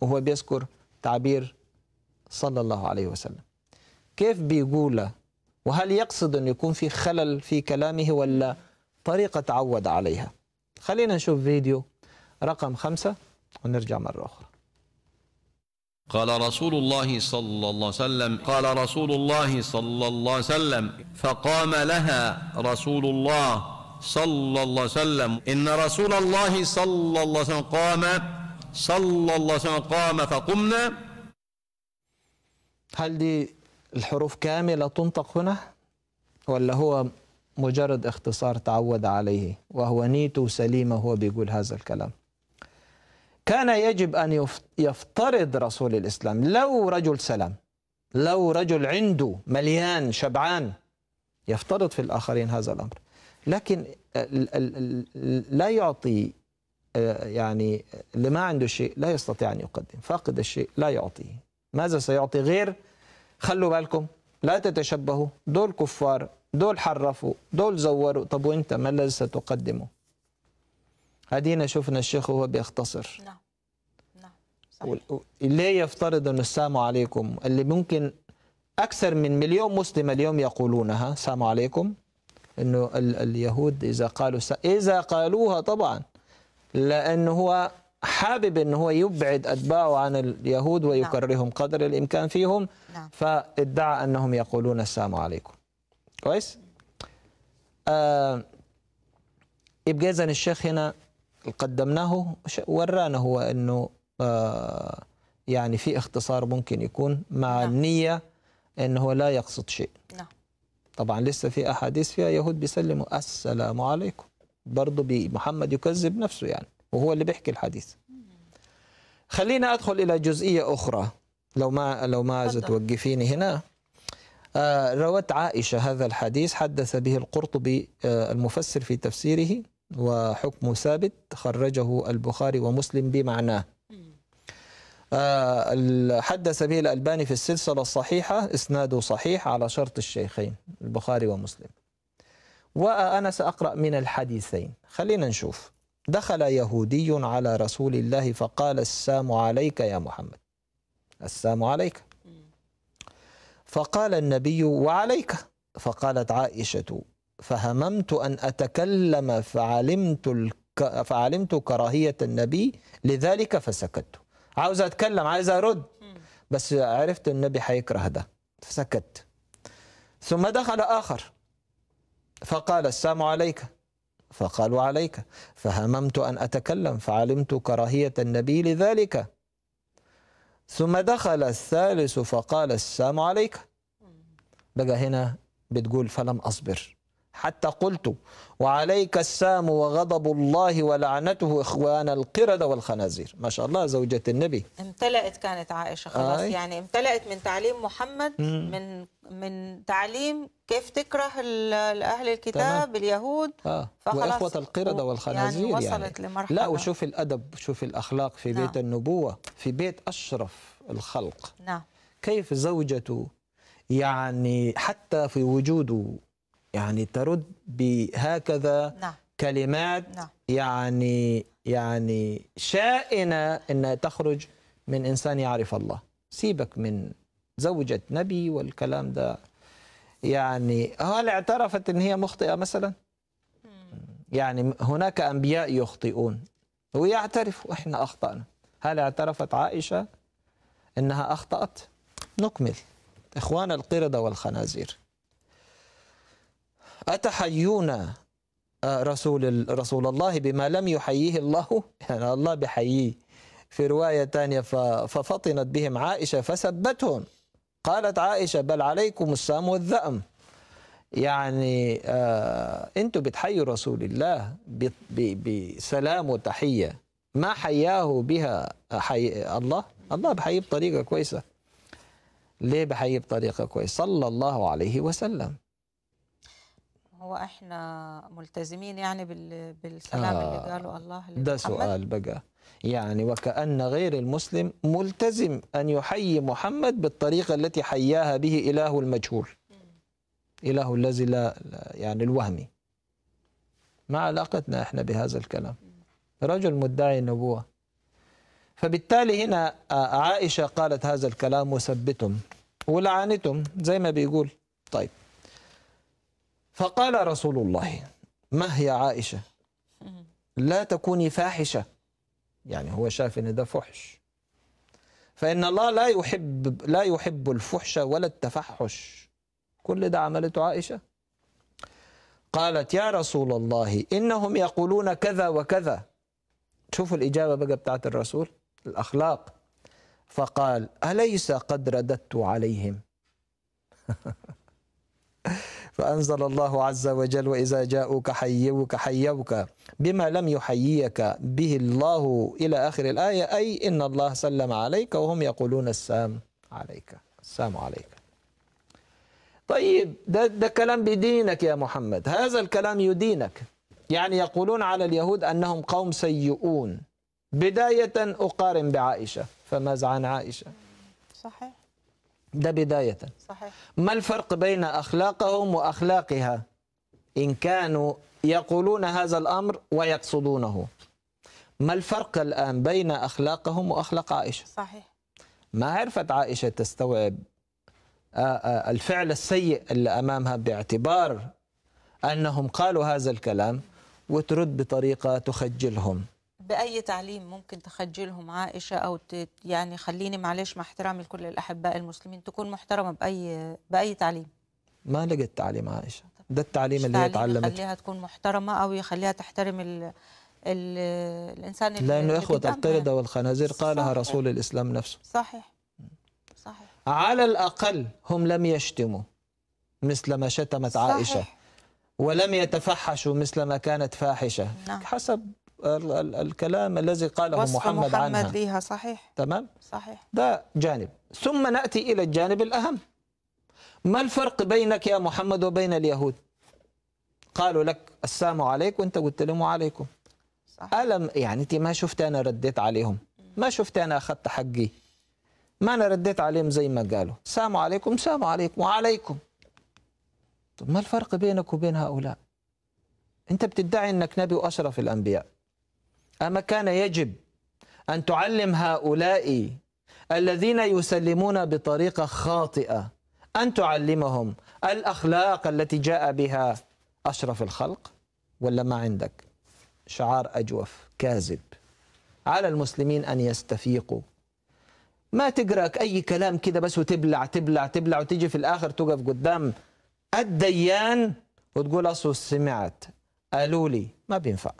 وهو بيذكر تعبير صلى الله عليه وسلم كيف بيقول وهل يقصد أن يكون في خلل في كلامه ولا طريقة تعود عليها خلينا نشوف فيديو رقم خمسة ونرجع مرة أخرى قال رسول الله صلى الله عليه وسلم قال رسول الله صلى الله عليه وسلم فقام لها رسول الله صلى الله عليه وسلم إن رسول الله صلى الله عليه وسلم قام صلى الله عليه وسلم قام فقمنا هل دي الحروف كاملة تنطق هنا ولا هو مجرد اختصار تعود عليه وهو نيته سليمة هو بيقول هذا الكلام كان يجب أن يفترض رسول الإسلام لو رجل سلام لو رجل عنده مليان شبعان يفترض في الآخرين هذا الأمر لكن لا يعطي آه، يعني اللي ما عنده شيء لا يستطيع أن يقدم فاقد الشيء لا يعطيه ماذا سيعطي غير خلوا بالكم لا تتشبهوا دول كفار دول حرفوا دول زوروا طب وانت ما الذي ستقدمه هدينا شفنا الشيخ وهو بيختصر نعم نعم ليه يفترض أن السلام عليكم اللي ممكن أكثر من مليون مسلم اليوم يقولونها السلام عليكم أنه ال اليهود إذا قالوا إذا قالوها طبعا لأنه هو حابب أنه هو يبعد أتباعه عن اليهود نعم. ويكرههم قدر الإمكان فيهم نعم. فادعى أنهم يقولون السلام عليكم كويس؟ آه يبقى إذا الشيخ هنا قدمناه ورانا هو انه آه، يعني في اختصار ممكن يكون مع نعم. النية انه هو لا يقصد شيء نعم. طبعا لسه في احاديث فيها يهود بيسلموا السلام عليكم برضه محمد يكذب نفسه يعني وهو اللي بيحكي الحديث خلينا ادخل الى جزئيه اخرى لو ما لو ما توقفيني هنا آه روت عائشه هذا الحديث حدث به القرطبي آه المفسر في تفسيره وحكم ثابت خرجه البخاري ومسلم بمعناه آه، حدث به الألباني في السلسلة الصحيحة إسناده صحيح على شرط الشيخين البخاري ومسلم وأنا سأقرأ من الحديثين خلينا نشوف دخل يهودي على رسول الله فقال السلام عليك يا محمد السلام عليك فقال النبي وعليك فقالت عائشة فهممت أن أتكلم فعلمت فعلمت كراهية النبي لذلك فسكت عاوز أتكلم عايز أرد بس عرفت النبي هيكره ده فسكت ثم دخل آخر فقال السلام عليك فقالوا عليك فهممت أن أتكلم فعلمت كراهية النبي لذلك ثم دخل الثالث فقال السلام عليك بقى هنا بتقول فلم أصبر حتى قلت وعليك السام وغضب الله ولعنته إخوان القرد والخنازير ما شاء الله زوجة النبي امتلأت كانت عائشة خلاص آي. يعني امتلأت من تعليم محمد مم. من من تعليم كيف تكره أهل الكتاب تمام. اليهود آه. فخلاص وإخوة القردة يعني والخنازير يعني, وصلت يعني. لمرحلة. لا وشوف الأدب شوف الأخلاق في نعم. بيت نعم. النبوة في بيت أشرف الخلق نعم. كيف زوجته يعني حتى في وجوده يعني ترد بهكذا نعم. كلمات نعم. يعني يعني شائنه انها تخرج من انسان يعرف الله سيبك من زوجة نبي والكلام ده يعني هل اعترفت ان هي مخطئه مثلا يعني هناك انبياء يخطئون ويعترف احنا اخطانا هل اعترفت عائشه انها اخطات نكمل اخوان القرده والخنازير أتحيون آه، رسول رسول الله بما لم يحييه الله يعني الله بحييه في رواية ثانية ففطنت بهم عائشة فسبتهم قالت عائشة بل عليكم السام والذأم يعني آه انتم بتحيوا رسول الله بسلام وتحية ما حياه بها حي الله الله بحييه بطريقة كويسة ليه بحييه بطريقة كويسة صلى الله عليه وسلم هو احنا ملتزمين يعني بالكلام آه اللي قاله الله ده سؤال بقى يعني وكأن غير المسلم ملتزم أن يحيي محمد بالطريقة التي حياها به إله المجهول إله الذي لا يعني الوهمي ما علاقتنا إحنا بهذا الكلام رجل مدعي النبوة فبالتالي هنا عائشة قالت هذا الكلام وثبتم ولعنتم زي ما بيقول طيب فقال رسول الله ما هي عائشة لا تكوني فاحشة يعني هو شاف ان ده فحش فان الله لا يحب لا يحب الفحش ولا التفحش كل ده عملته عائشه قالت يا رسول الله انهم يقولون كذا وكذا شوفوا الاجابه بقى بتاعت الرسول الاخلاق فقال اليس قد رددت عليهم فأنزل الله عز وجل وإذا جاءوك حيوك حيوك بما لم يحييك به الله إلى آخر الآية أي إن الله سلم عليك وهم يقولون السام عليك السام عليك طيب ده, ده كلام بدينك يا محمد هذا الكلام يدينك يعني يقولون على اليهود أنهم قوم سيئون بداية أقارن بعائشة فماذا عن عائشة صحيح ده بداية صحيح. ما الفرق بين أخلاقهم وأخلاقها إن كانوا يقولون هذا الأمر ويقصدونه ما الفرق الآن بين أخلاقهم وأخلاق عائشة صحيح ما عرفت عائشة تستوعب آه، آه، الفعل السيء اللي أمامها باعتبار أنهم قالوا هذا الكلام وترد بطريقة تخجلهم باي تعليم ممكن تخجلهم عائشه او يعني خليني معلش مع احترامي لكل الاحباء المسلمين تكون محترمه باي باي تعليم ما لقيت تعليم عائشه ده التعليم اللي هي اتعلمته يخليها تكون محترمه او يخليها تحترم ال... ال... الانسان لانه اخوه القرده والخنازير قالها صحيح. رسول الاسلام نفسه صحيح صحيح على الاقل هم لم يشتموا مثل ما شتمت صحيح. عائشه ولم يتفحشوا مثل ما كانت فاحشه نعم. حسب الكلام الذي قاله وصف محمد, محمد عنها ليها صحيح تمام صحيح ده جانب ثم نأتي إلى الجانب الأهم ما الفرق بينك يا محمد وبين اليهود قالوا لك السلام عليك وانت قلت لهم وعليكم صح. ألم يعني انت ما شفت أنا رديت عليهم ما شفت أنا أخذت حقي ما أنا رديت عليهم زي ما قالوا السلام عليكم السلام عليكم وعليكم طب ما الفرق بينك وبين هؤلاء انت بتدعي انك نبي واشرف الانبياء أما كان يجب أن تعلم هؤلاء الذين يسلمون بطريقة خاطئة أن تعلمهم الأخلاق التي جاء بها أشرف الخلق ولا ما عندك شعار أجوف كاذب على المسلمين أن يستفيقوا ما تقرأك أي كلام كده بس وتبلع تبلع تبلع وتيجي في الآخر تقف قدام الديان وتقول أصل سمعت قالوا لي ما بينفع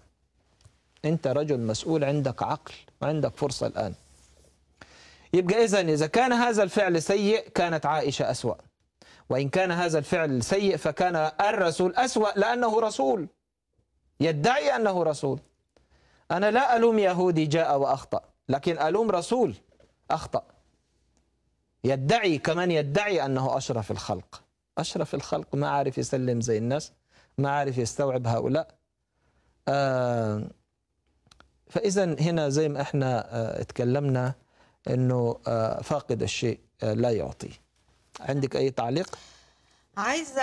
أنت رجل مسؤول عندك عقل وعندك فرصة الآن يبقى إذا إذا كان هذا الفعل سيء كانت عائشة أسوأ وإن كان هذا الفعل سيء فكان الرسول أسوأ لأنه رسول يدعي أنه رسول أنا لا ألوم يهودي جاء وأخطأ لكن ألوم رسول أخطأ يدعي كمان يدعي أنه أشرف الخلق أشرف الخلق ما عارف يسلم زي الناس ما عارف يستوعب هؤلاء آه فاذا هنا زي ما احنا آه، اتكلمنا انه آه، فاقد الشيء آه، لا يعطي عندك اي تعليق عايزه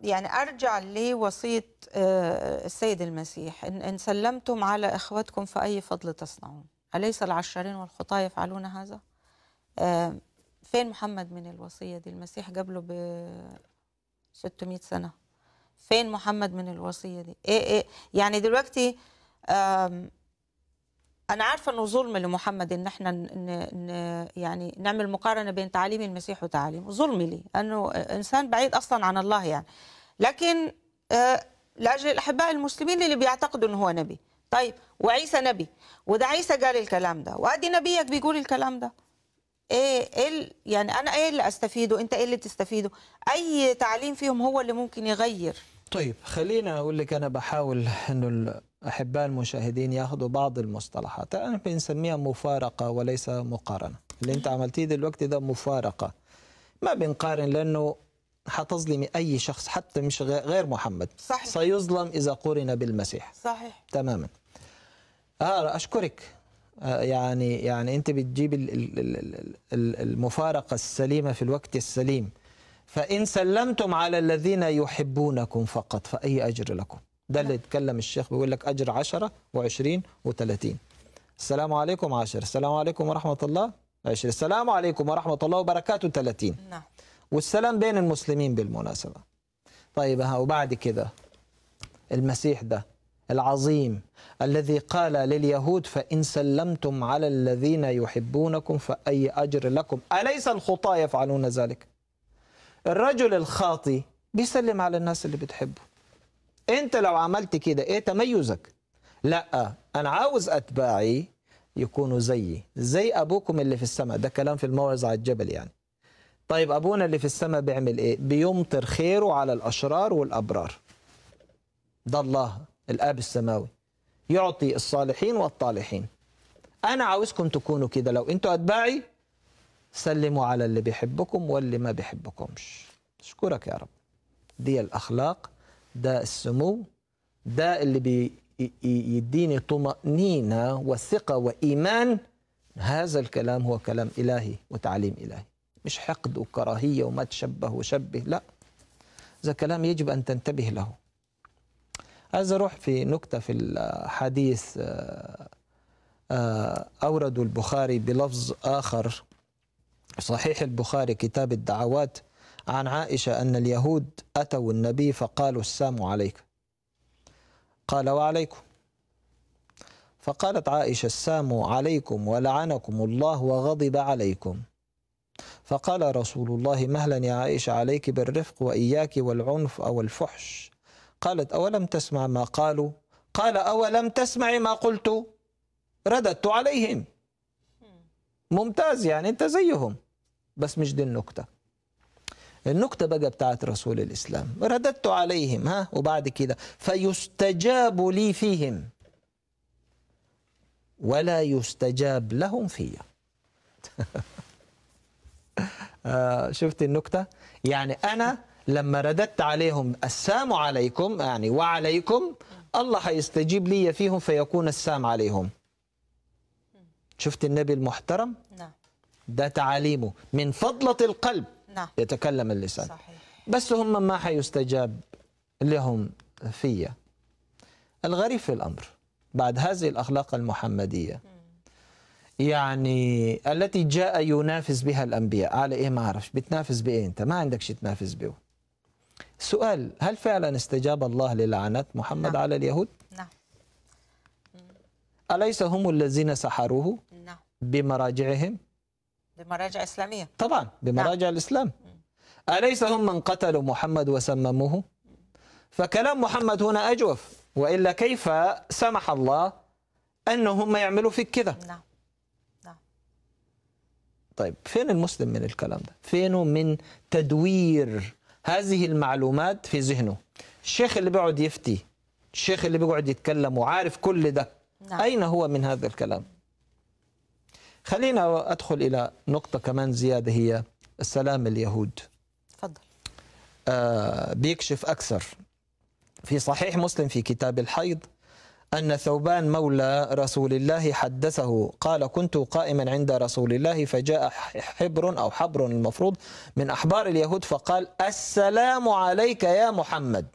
يعني ارجع لوصيه السيد المسيح ان, إن سلمتم على اخوتكم فاي فضل تصنعون اليس العشارين والخطاه يفعلون هذا فين محمد من الوصيه دي المسيح قبله ب 600 سنه فين محمد من الوصيه دي ايه ايه يعني دلوقتي انا عارفه انه ظلم لمحمد ان احنا ن... ن... يعني نعمل مقارنه بين تعاليم المسيح وتعاليمه ظلم لي انه انسان بعيد اصلا عن الله يعني لكن آه، لاجل الاحباء المسلمين اللي بيعتقدوا انه هو نبي طيب وعيسى نبي وده عيسى قال الكلام ده وادي نبيك بيقول الكلام ده ايه ايه يعني انا ايه اللي استفيده انت ايه اللي تستفيده اي تعليم فيهم هو اللي ممكن يغير طيب خلينا اقول لك انا بحاول انه أحباء المشاهدين ياخذوا بعض المصطلحات أنا بنسميها مفارقة وليس مقارنة اللي أنت عملتيه دلوقتي ده مفارقة ما بنقارن لأنه حتظلمي أي شخص حتى مش غير محمد صحيح. سيظلم إذا قرن بالمسيح صحيح تماما آه أشكرك آه، يعني يعني أنت بتجيب المفارقة السليمة في الوقت السليم فإن سلمتم على الذين يحبونكم فقط فأي أجر لكم ده اللي اتكلم الشيخ بيقول لك أجر 10 و20 و30 السلام عليكم 10 السلام عليكم ورحمة الله 20 السلام عليكم ورحمة الله وبركاته 30 نعم والسلام بين المسلمين بالمناسبة طيب ها وبعد كده المسيح ده العظيم الذي قال لليهود فإن سلمتم على الذين يحبونكم فأي أجر لكم أليس الخطاة يفعلون ذلك الرجل الخاطي بيسلم على الناس اللي بتحبه انت لو عملت كده ايه تميزك لا انا عاوز اتباعي يكونوا زيي زي ابوكم اللي في السماء ده كلام في الموعظه على الجبل يعني طيب ابونا اللي في السماء بيعمل ايه بيمطر خيره على الاشرار والابرار ده الله الاب السماوي يعطي الصالحين والطالحين انا عاوزكم تكونوا كده لو انتوا اتباعي سلموا على اللي بيحبكم واللي ما بيحبكمش اشكرك يا رب دي الاخلاق ده السمو ده اللي بيديني طمأنينة وثقة وإيمان هذا الكلام هو كلام إلهي وتعليم إلهي مش حقد وكراهية وما تشبه وشبه لا هذا كلام يجب أن تنتبه له عايز أروح في نكتة في الحديث آه، آه، أورد البخاري بلفظ آخر صحيح البخاري كتاب الدعوات عن عائشة أن اليهود أتوا النبي فقالوا السلام عليك قال وعليكم فقالت عائشة السام عليكم ولعنكم الله وغضب عليكم فقال رسول الله مهلا يا عائشة عليك بالرفق وإياك والعنف أو الفحش قالت أولم تسمع ما قالوا قال أولم تسمع ما قلت رددت عليهم ممتاز يعني أنت زيهم بس مش دي النكتة النكتة بقى بتاعت رسول الإسلام رددت عليهم ها وبعد كده فيستجاب لي فيهم ولا يستجاب لهم فيا آه شفت النكتة يعني أنا لما رددت عليهم السام عليكم يعني وعليكم الله هيستجيب لي فيهم فيكون السام عليهم شفت النبي المحترم نعم. ده تعاليمه من فضلة القلب نعم. يتكلم اللسان صحيح. بس هم ما حيستجاب لهم فيا الغريب في الأمر بعد هذه الأخلاق المحمدية يعني التي جاء ينافس بها الأنبياء على إيه ما أعرفش بتنافس بإيه أنت ما عندك شيء تنافس به سؤال هل فعلا استجاب الله للعنات محمد نعم. على اليهود نعم أليس هم الذين سحروه نعم. بمراجعهم بمراجع إسلامية طبعا بمراجع نعم. الإسلام أليس هم من قتلوا محمد وسمموه فكلام محمد هنا أجوف وإلا كيف سمح الله أنهم يعملوا فيك كذا نعم،, نعم طيب فين المسلم من الكلام ده فينه من تدوير هذه المعلومات في ذهنه الشيخ اللي بيقعد يفتي الشيخ اللي بيقعد يتكلم وعارف كل ده نعم. أين هو من هذا الكلام خلينا أدخل إلى نقطة كمان زيادة هي السلام اليهود تفضل آه بيكشف أكثر في صحيح مسلم في كتاب الحيض أن ثوبان مولى رسول الله حدثه قال كنت قائما عند رسول الله فجاء حبر أو حبر المفروض من أحبار اليهود فقال السلام عليك يا محمد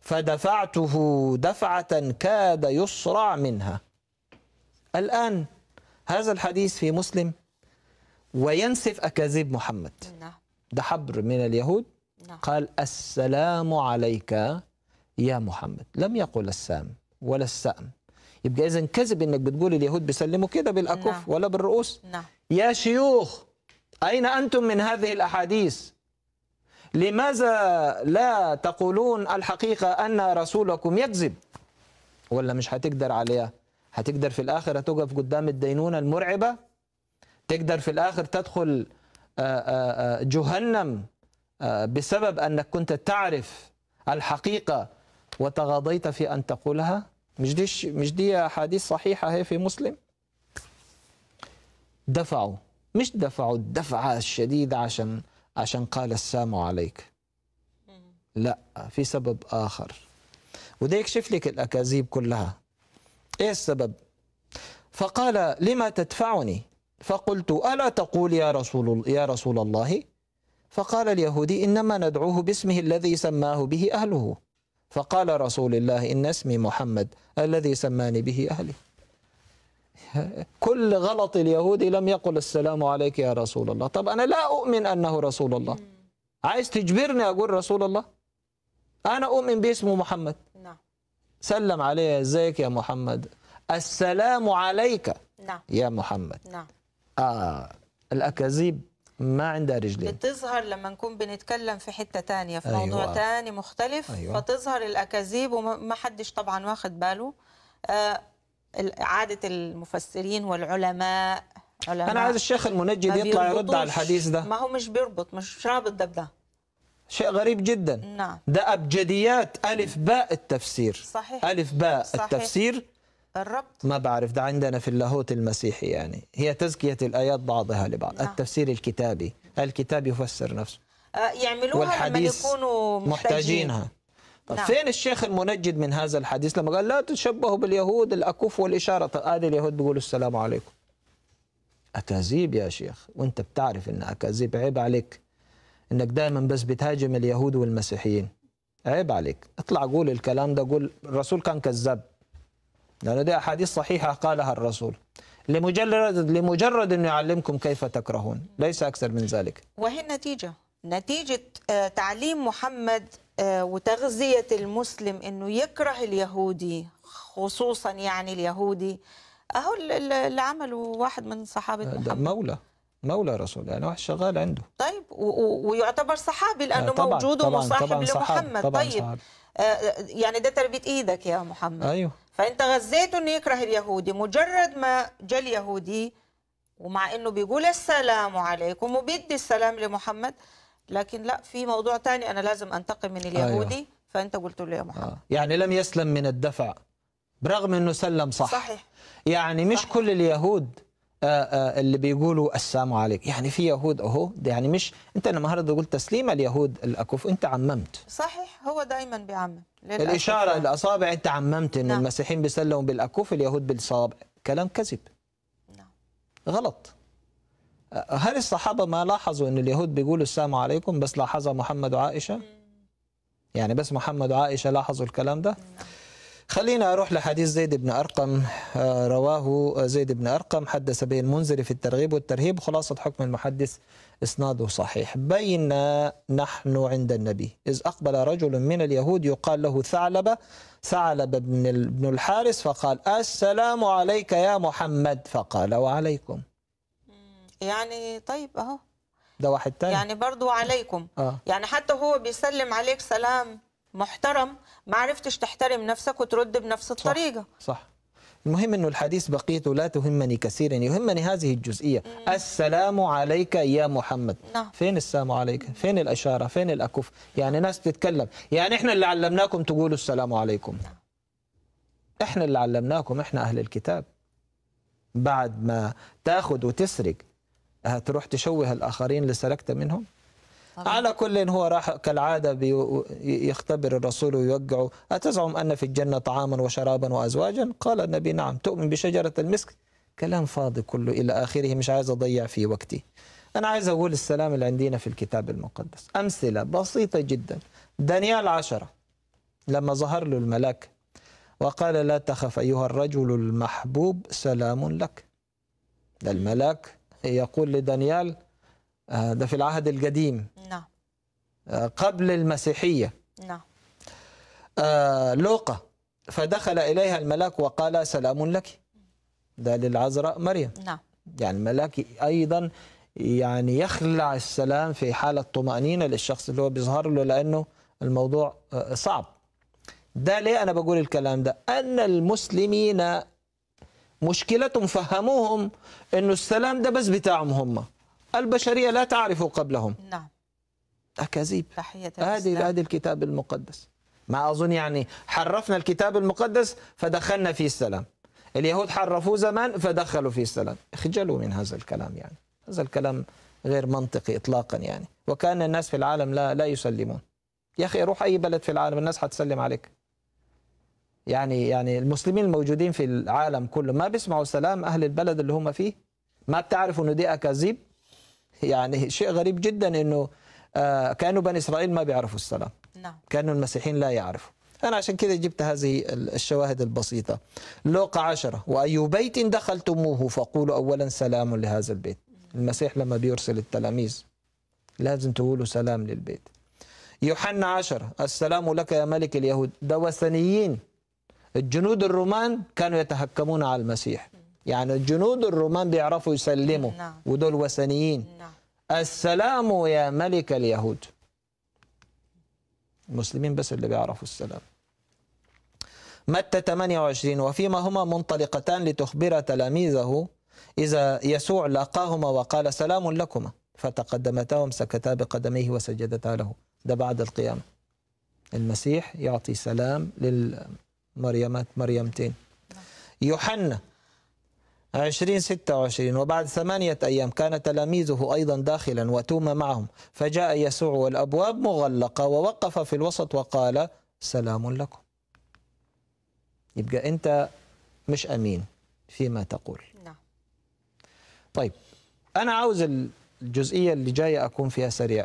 فدفعته دفعة كاد يصرع منها الآن هذا الحديث في مسلم وينسف أكاذيب محمد نعم. ده حبر من اليهود نعم. قال السلام عليك يا محمد لم يقل السام ولا السأم يبقى إذا كذب إنك بتقول اليهود بيسلموا كده بالأكف نعم. ولا بالرؤوس يا شيوخ أين أنتم من هذه الأحاديث لماذا لا تقولون الحقيقة أن رسولكم يكذب ولا مش هتقدر عليها هتقدر في الآخر توقف قدام الدينونة المرعبة تقدر في الآخر تدخل آه، آه، آه، جهنم بسبب أنك كنت تعرف الحقيقة وتغاضيت في أن تقولها مش دي مش دي أحاديث صحيحة هي في مسلم دفعوا مش دفعوا الدفعة الشديدة عشان عشان قال السام عليك لا في سبب آخر وده يكشف لك الأكاذيب كلها إيه السبب؟ فقال لما تدفعني؟ فقلت ألا تقول يا رسول, يا رسول الله؟ فقال اليهودي إنما ندعوه باسمه الذي سماه به أهله فقال رسول الله إن اسمي محمد الذي سماني به أهلي كل غلط اليهودي لم يقل السلام عليك يا رسول الله طب أنا لا أؤمن أنه رسول الله عايز تجبرني أقول رسول الله أنا أؤمن باسمه محمد سلم عليه ازيك يا محمد السلام عليك نعم. يا محمد نعم. آه الأكاذيب ما عندها رجلين بتظهر لما نكون بنتكلم في حتة تانية في أيوة. موضوع تاني مختلف أيوة. فتظهر الأكاذيب وما حدش طبعا واخد باله آه عادة المفسرين والعلماء علماء أنا عايز الشيخ المنجد يطلع يرد على الحديث ده ما هو مش بيربط مش رابط ده بده شيء غريب جدا نعم. ده أبجديات ألف باء التفسير صحيح ألف باء صحيح. التفسير الربط ما بعرف ده عندنا في اللاهوت المسيحي يعني هي تزكية الآيات بعضها لبعض نعم. التفسير الكتابي الكتاب يفسر نفسه آه، يعملوها لما يكونوا محتاجين. محتاجينها طب نعم. فين الشيخ المنجد من هذا الحديث لما قال لا تتشبهوا باليهود الأكف والإشارة هذه اليهود بيقولوا السلام عليكم أكاذيب يا شيخ وانت بتعرف ان أكاذيب عيب عليك انك دايما بس بتهاجم اليهود والمسيحيين عيب عليك اطلع قول الكلام ده قول الرسول كان كذاب لانه دي احاديث صحيحه قالها الرسول لمجرد لمجرد انه يعلمكم كيف تكرهون ليس اكثر من ذلك وهي النتيجه نتيجه آه، تعليم محمد آه، وتغذيه المسلم انه يكره اليهودي خصوصا يعني اليهودي اهو اللي عمله واحد من صحابه محمد مولى مولى رسول يعني واحد شغال عنده طيب ويعتبر صحابي لانه آه، طبعًا موجود ومصاحب طبعًا لمحمد طبعًا طيب صحابي. آه، آه، يعني ده تربيه ايدك يا محمد ايوه فانت غزيته انه يكره اليهودي مجرد ما جاء اليهودي ومع انه بيقول السلام عليكم وبيدي السلام لمحمد لكن لا في موضوع ثاني انا لازم انتقم من أيوه. اليهودي أيوة. فانت قلت له يا محمد آه. يعني لم يسلم من الدفع برغم انه سلم صح صحيح يعني مش صحيح. كل اليهود آه، آه، اللي بيقولوا السلام عليكم يعني في يهود اهو يعني مش انت النهارده قلت تسليم اليهود الاكف انت عممت صحيح هو دايما بيعمم الاشاره الاصابع انت عممت ان نعم. المسيحيين بيسلموا بالاكف اليهود بالصابع كلام كذب نعم غلط آه، هل الصحابه ما لاحظوا ان اليهود بيقولوا السلام عليكم بس لاحظها محمد وعائشه يعني بس محمد وعائشه لاحظوا الكلام ده نعم. خلينا أروح لحديث زيد بن أرقم آه، رواه زيد بن أرقم حدث به المنذر في الترغيب والترهيب خلاصة حكم المحدث إسناده صحيح بينا نحن عند النبي إذ أقبل رجل من اليهود يقال له ثعلبة ثعلبة بن الحارس فقال السلام عليك يا محمد فقال وعليكم يعني طيب أهو ده واحد تاني يعني برضو عليكم آه. يعني حتى هو بيسلم عليك سلام محترم ما عرفتش تحترم نفسك وترد بنفس الطريقه صح, صح. المهم انه الحديث بقيت لا تهمني كثيرا يهمني هذه الجزئيه مم. السلام عليك يا محمد نعم. فين السلام عليك فين الاشاره فين الاكف يعني ناس تتكلم يعني احنا اللي علمناكم تقولوا السلام عليكم نعم. احنا اللي علمناكم احنا اهل الكتاب بعد ما تاخذ وتسرق هتروح تشوه الاخرين اللي سرقت منهم طبعا. على كل هو راح كالعادة يختبر الرسول ويوقعه أتزعم أن في الجنة طعاما وشرابا وأزواجا قال النبي نعم تؤمن بشجرة المسك كلام فاضي كله إلى آخره مش عايز أضيع في وقتي أنا عايز أقول السلام اللي عندنا في الكتاب المقدس أمثلة بسيطة جدا دانيال عشرة لما ظهر له الملاك وقال لا تخف أيها الرجل المحبوب سلام لك ده الملاك يقول لدانيال آه، ده في العهد القديم نعم آه، قبل المسيحية نعم آه، لوقا فدخل إليها الملاك وقال سلام لك ده للعذراء مريم نعم يعني الملاك أيضا يعني يخلع السلام في حالة طمأنينة للشخص اللي هو بيظهر له لأنه الموضوع صعب ده ليه أنا بقول الكلام ده أن المسلمين مشكلتهم فهموهم أنه السلام ده بس بتاعهم هم البشرية لا تعرف قبلهم نعم أكاذيب هذه هذه الكتاب المقدس ما أظن يعني حرفنا الكتاب المقدس فدخلنا فيه السلام اليهود حرفوه زمان فدخلوا فيه السلام خجلوا من هذا الكلام يعني هذا الكلام غير منطقي إطلاقا يعني وكان الناس في العالم لا لا يسلمون يا أخي روح أي بلد في العالم الناس حتسلم عليك يعني يعني المسلمين الموجودين في العالم كله ما بيسمعوا سلام أهل البلد اللي هم فيه ما بتعرفوا إنه دي أكاذيب يعني شيء غريب جدا انه آه، كانوا بني اسرائيل ما بيعرفوا السلام نعم كانوا المسيحيين لا يعرفوا أنا عشان كذا جبت هذه الشواهد البسيطة لوقا عشرة وأي بيت دخلتموه فقولوا أولا سلام لهذا البيت المسيح لما بيرسل التلاميذ لازم تقولوا سلام للبيت يوحنا عشرة السلام لك يا ملك اليهود ده وثنيين الجنود الرومان كانوا يتهكمون على المسيح يعني جنود الرومان بيعرفوا يسلموا نعم. ودول وثنيين نعم. السلام يا ملك اليهود المسلمين بس اللي بيعرفوا السلام متى 28 وفيما هما منطلقتان لتخبر تلاميذه إذا يسوع لقاهما وقال سلام لكما فتقدمتا وامسكتا بقدميه وسجدتا له ده بعد القيامة المسيح يعطي سلام للمريمات مريمتين يوحنا وعشرين وبعد ثمانية أيام كان تلاميذه أيضا داخلا وتوم معهم فجاء يسوع والأبواب مغلقة ووقف في الوسط وقال سلام لكم يبقى أنت مش أمين فيما تقول نعم طيب أنا عاوز الجزئية اللي جاية أكون فيها سريع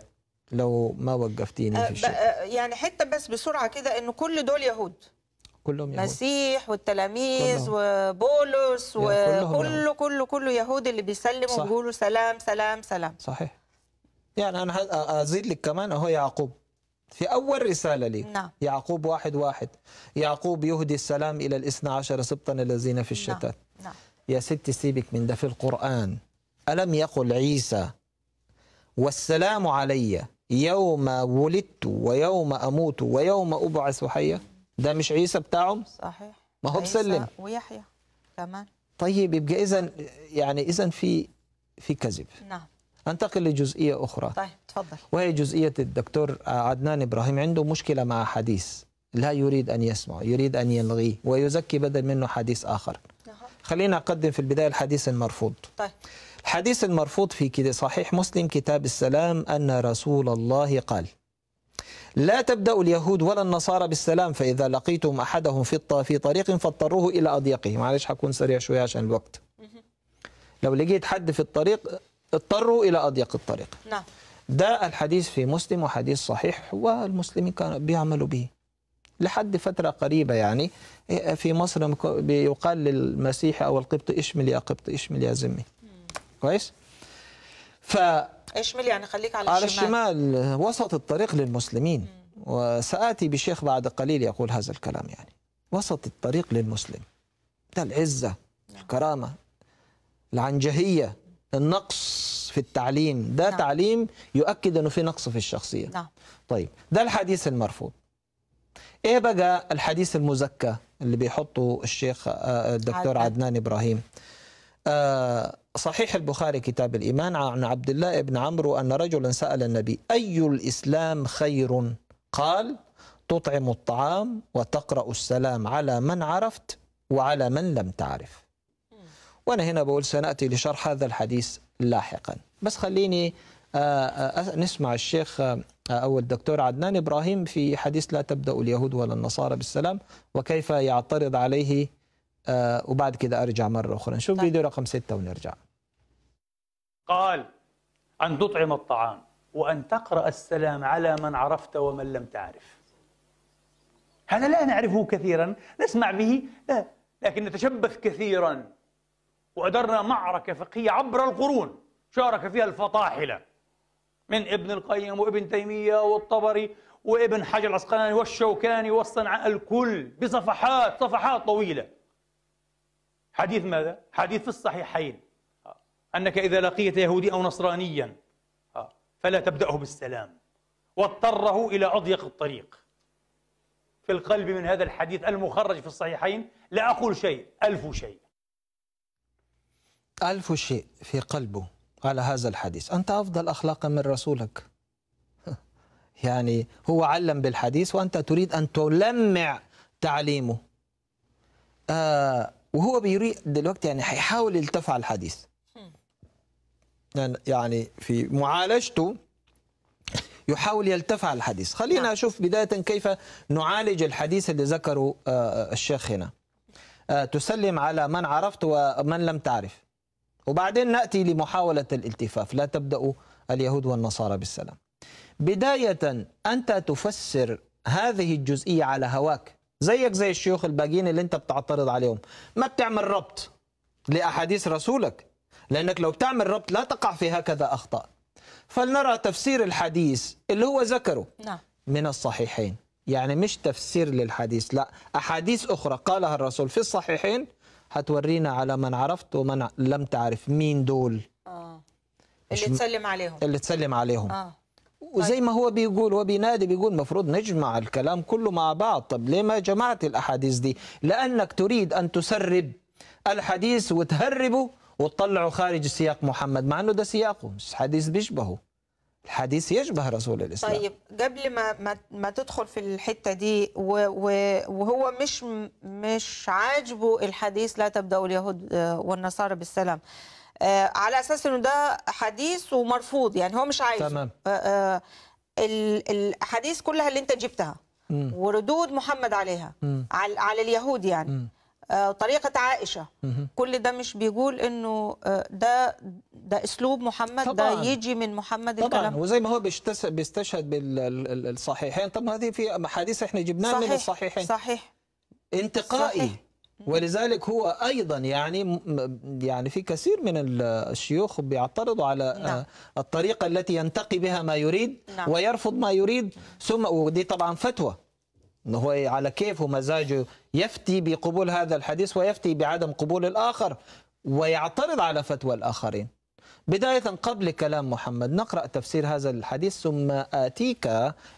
لو ما وقفتيني في أه، الشيء أه، يعني حتة بس بسرعة كده أنه كل دول يهود كلهم يهود مسيح والتلاميذ وبولس وكله كله كله يهود اللي بيسلموا وبيقولوا سلام سلام سلام صحيح يعني انا ازيد لك كمان اهو يعقوب في أول رسالة لي نعم. يعقوب واحد واحد يعقوب يهدي السلام إلى الاثنى عشر سبطا الذين في الشتات نعم. نعم. يا ستي سيبك من ده في القرآن ألم يقل عيسى والسلام علي يوم ولدت ويوم أموت ويوم أبعث حيا ده مش عيسى بتاعهم صحيح ما هو بسلم ويحيى كمان طيب يبقى اذا يعني اذا في في كذب نعم انتقل لجزئيه اخرى طيب تفضل وهي جزئيه الدكتور عدنان ابراهيم عنده مشكله مع حديث لا يريد ان يسمع يريد ان يلغيه ويزكي بدل منه حديث اخر نعم. خلينا اقدم في البدايه الحديث المرفوض طيب الحديث المرفوض في صحيح مسلم كتاب السلام ان رسول الله قال لا تبدأ اليهود ولا النصارى بالسلام فإذا لقيتم أحدهم في في طريق فاضطروه إلى أضيقه معلش حكون سريع شوية عشان الوقت لو لقيت حد في الطريق اضطروا إلى أضيق الطريق نعم ده الحديث في مسلم وحديث صحيح والمسلمين كانوا بيعملوا به لحد فترة قريبة يعني في مصر بيقال للمسيح أو القبط اشمل يا قبط اشمل يا زمي كويس؟ ف اشمل يعني خليك على, على الشمال على الشمال وسط الطريق للمسلمين وسآتي بشيخ بعد قليل يقول هذا الكلام يعني وسط الطريق للمسلم ده العزة نعم. الكرامة العنجهية النقص في التعليم ده نعم. تعليم يؤكد أنه في نقص في الشخصية نعم. طيب ده الحديث المرفوض ايه بقى الحديث المزكى اللي بيحطه الشيخ آه، الدكتور عدنان, عدنان ابراهيم آه، صحيح البخاري كتاب الإيمان عن عبد الله بن عمرو أن رجلا سأل النبي أي الإسلام خير قال تطعم الطعام وتقرأ السلام على من عرفت وعلى من لم تعرف وأنا هنا بقول سنأتي لشرح هذا الحديث لاحقا بس خليني آه، آه، نسمع الشيخ أو الدكتور عدنان إبراهيم في حديث لا تبدأ اليهود ولا النصارى بالسلام وكيف يعترض عليه آه وبعد كده ارجع مره اخرى نشوف طيب. فيديو رقم ستة ونرجع قال ان تطعم الطعام وان تقرا السلام على من عرفت ومن لم تعرف هذا لا نعرفه كثيرا نسمع به لا لكن نتشبث كثيرا وأدرنا معركة فقهية عبر القرون شارك فيها الفطاحلة من ابن القيم وابن تيمية والطبري وابن حجر العسقلاني والشوكاني والصنعاء الكل بصفحات صفحات طويلة حديث ماذا؟ حديث في الصحيحين أنك إذا لقيت يهودي أو نصرانيا فلا تبدأه بالسلام واضطره إلى أضيق الطريق في القلب من هذا الحديث المخرج في الصحيحين لا أقول شيء ألف شيء ألف شيء في قلبه على هذا الحديث أنت أفضل أخلاقا من رسولك يعني هو علم بالحديث وأنت تريد أن تلمع تعليمه آه وهو بيريد دلوقتي يعني هيحاول على الحديث يعني-, يعني في معالجته يحاول يلتف على الحديث خلينا نعم. أشوف بداية كيف نعالج الحديث اللي ذكره آه، الشيخ هنا آه، تسلم على من عرفت ومن لم تعرف وبعدين نأتي لمحاولة الالتفاف لا تبدأ اليهود والنصارى بالسلام بداية أنت تفسر هذه الجزئية على هواك زيك زي الشيوخ الباقيين اللي انت بتعترض عليهم ما بتعمل ربط لأحاديث رسولك لأنك لو بتعمل ربط لا تقع في هكذا أخطاء فلنرى تفسير الحديث اللي هو ذكره نعم. من الصحيحين يعني مش تفسير للحديث لا أحاديث أخرى قالها الرسول في الصحيحين هتورينا على من عرفت ومن لم تعرف مين دول آه. اللي تسلم عليهم اللي تسلم عليهم آه. طيب. وزي ما هو بيقول وبينادي بيقول مفروض نجمع الكلام كله مع بعض طب ليه ما جمعت الأحاديث دي لأنك تريد أن تسرب الحديث وتهربه وتطلعه خارج سياق محمد مع أنه ده سياقه مش حديث بيشبهه الحديث يشبه رسول الإسلام طيب قبل ما ما, ما تدخل في الحتة دي وهو مش مش عاجبه الحديث لا تبداوا اليهود والنصارى بالسلام آه، على اساس انه ده حديث ومرفوض يعني هو مش عايزه تمام آه، آه، الاحاديث كلها اللي انت جبتها وردود محمد عليها على على اليهود يعني طريقة عائشة مم. كل ده مش بيقول انه ده ده اسلوب محمد طبعاً. ده يجي من محمد طبعا الكلام وزي ما هو بيستشهد بالصحيحين طب هذه في احاديث احنا جبناها من الصحيحين صحيح انتقائي صحيح. ولذلك هو ايضا يعني يعني في كثير من الشيوخ بيعترضوا على آه، نعم. الطريقه التي ينتقي بها ما يريد نعم. ويرفض ما يريد ثم ودي طبعا فتوى هو على كيفه ومزاجه يفتي بقبول هذا الحديث ويفتي بعدم قبول الاخر ويعترض على فتوى الاخرين بداية قبل كلام محمد نقرأ تفسير هذا الحديث ثم آتيك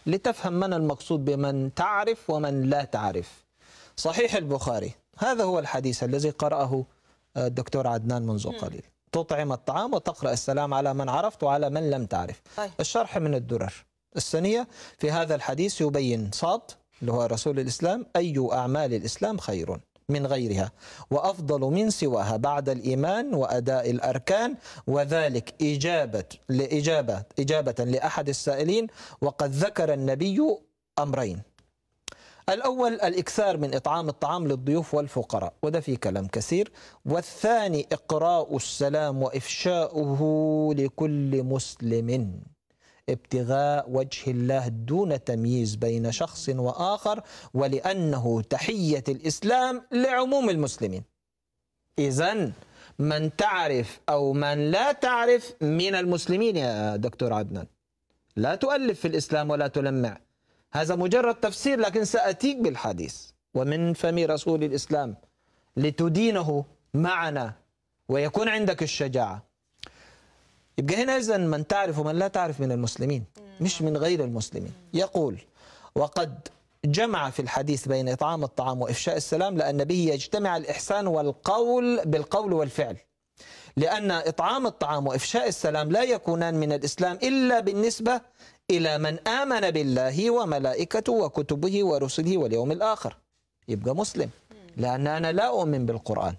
لتفهم من المقصود بمن تعرف ومن لا تعرف صحيح البخاري هذا هو الحديث الذي قرأه آه، الدكتور عدنان منذ قليل تطعم الطعام وتقرأ السلام على من عرفت وعلى من لم تعرف طيب. الشرح من الدرر الثانية في هذا الحديث يبين صاد اللي هو رسول الإسلام أي أعمال الإسلام خير من غيرها وأفضل من سواها بعد الإيمان وأداء الأركان وذلك إجابة لإجابة إجابة لأحد السائلين وقد ذكر النبي أمرين الأول الإكثار من إطعام الطعام للضيوف والفقراء وده في كلام كثير والثاني إقراء السلام وإفشاؤه لكل مسلم ابتغاء وجه الله دون تمييز بين شخص وآخر ولأنه تحية الإسلام لعموم المسلمين إذا من تعرف أو من لا تعرف من المسلمين يا دكتور عدنان لا تؤلف في الإسلام ولا تلمع هذا مجرد تفسير لكن سأتيك بالحديث ومن فم رسول الإسلام لتدينه معنا ويكون عندك الشجاعة يبقى هنا إذا من تعرف ومن لا تعرف من المسلمين مش من غير المسلمين يقول وقد جمع في الحديث بين إطعام الطعام وإفشاء السلام لأن به يجتمع الإحسان والقول بالقول والفعل لأن إطعام الطعام وإفشاء السلام لا يكونان من الإسلام إلا بالنسبة إلى من آمن بالله وملائكته وكتبه ورسله واليوم الآخر يبقى مسلم لأن أنا لا أؤمن بالقرآن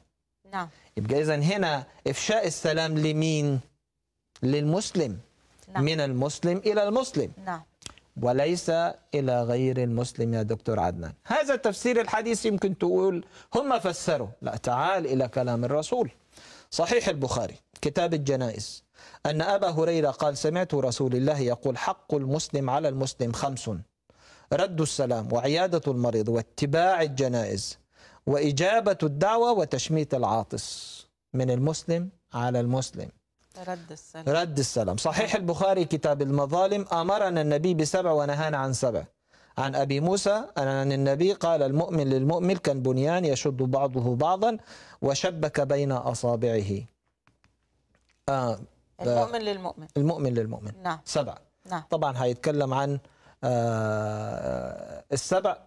نعم يبقى إذا هنا إفشاء السلام لمين؟ للمسلم نعم. من المسلم إلى المسلم نعم وليس إلى غير المسلم يا دكتور عدنان هذا تفسير الحديث يمكن تقول هم فسروا لا تعال إلى كلام الرسول صحيح البخاري كتاب الجنائز أن أبا هريرة قال سمعت رسول الله يقول حق المسلم على المسلم خمس رد السلام وعيادة المريض واتباع الجنائز وإجابة الدعوة وتشميت العاطس من المسلم على المسلم رد السلام رد السلام صحيح البخاري كتاب المظالم أمرنا النبي بسبع ونهانا عن سبع عن أبي موسى أن النبي قال المؤمن للمؤمن كالبنيان يشد بعضه بعضا وشبك بين أصابعه آه المؤمن للمؤمن المؤمن للمؤمن نعم سبع نعم طبعا هيتكلم عن آه السبع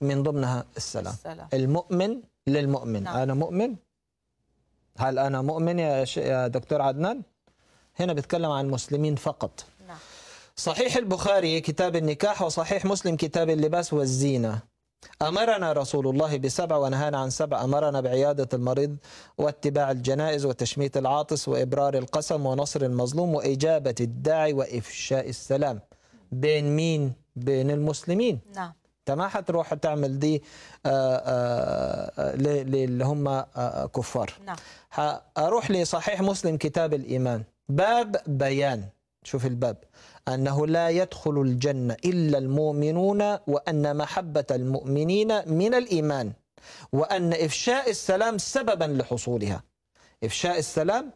من ضمنها السلام, السلام. المؤمن للمؤمن نعم. انا مؤمن هل انا مؤمن يا, يا دكتور عدنان هنا بيتكلم عن المسلمين فقط نعم صحيح البخاري كتاب النكاح وصحيح مسلم كتاب اللباس والزينه أمرنا رسول الله بسبع ونهانا عن سبع أمرنا بعيادة المريض واتباع الجنائز وتشميت العاطس وإبرار القسم ونصر المظلوم وإجابة الداعي وإفشاء السلام بين مين؟ بين المسلمين نعم انت ما حتروح تعمل دي اللي آه، آه، هم آه، كفار نعم اروح لصحيح مسلم كتاب الإيمان باب بيان شوف الباب أنه لا يدخل الجنة إلا المؤمنون وأن محبة المؤمنين من الإيمان وأن إفشاء السلام سببا لحصولها إفشاء السلام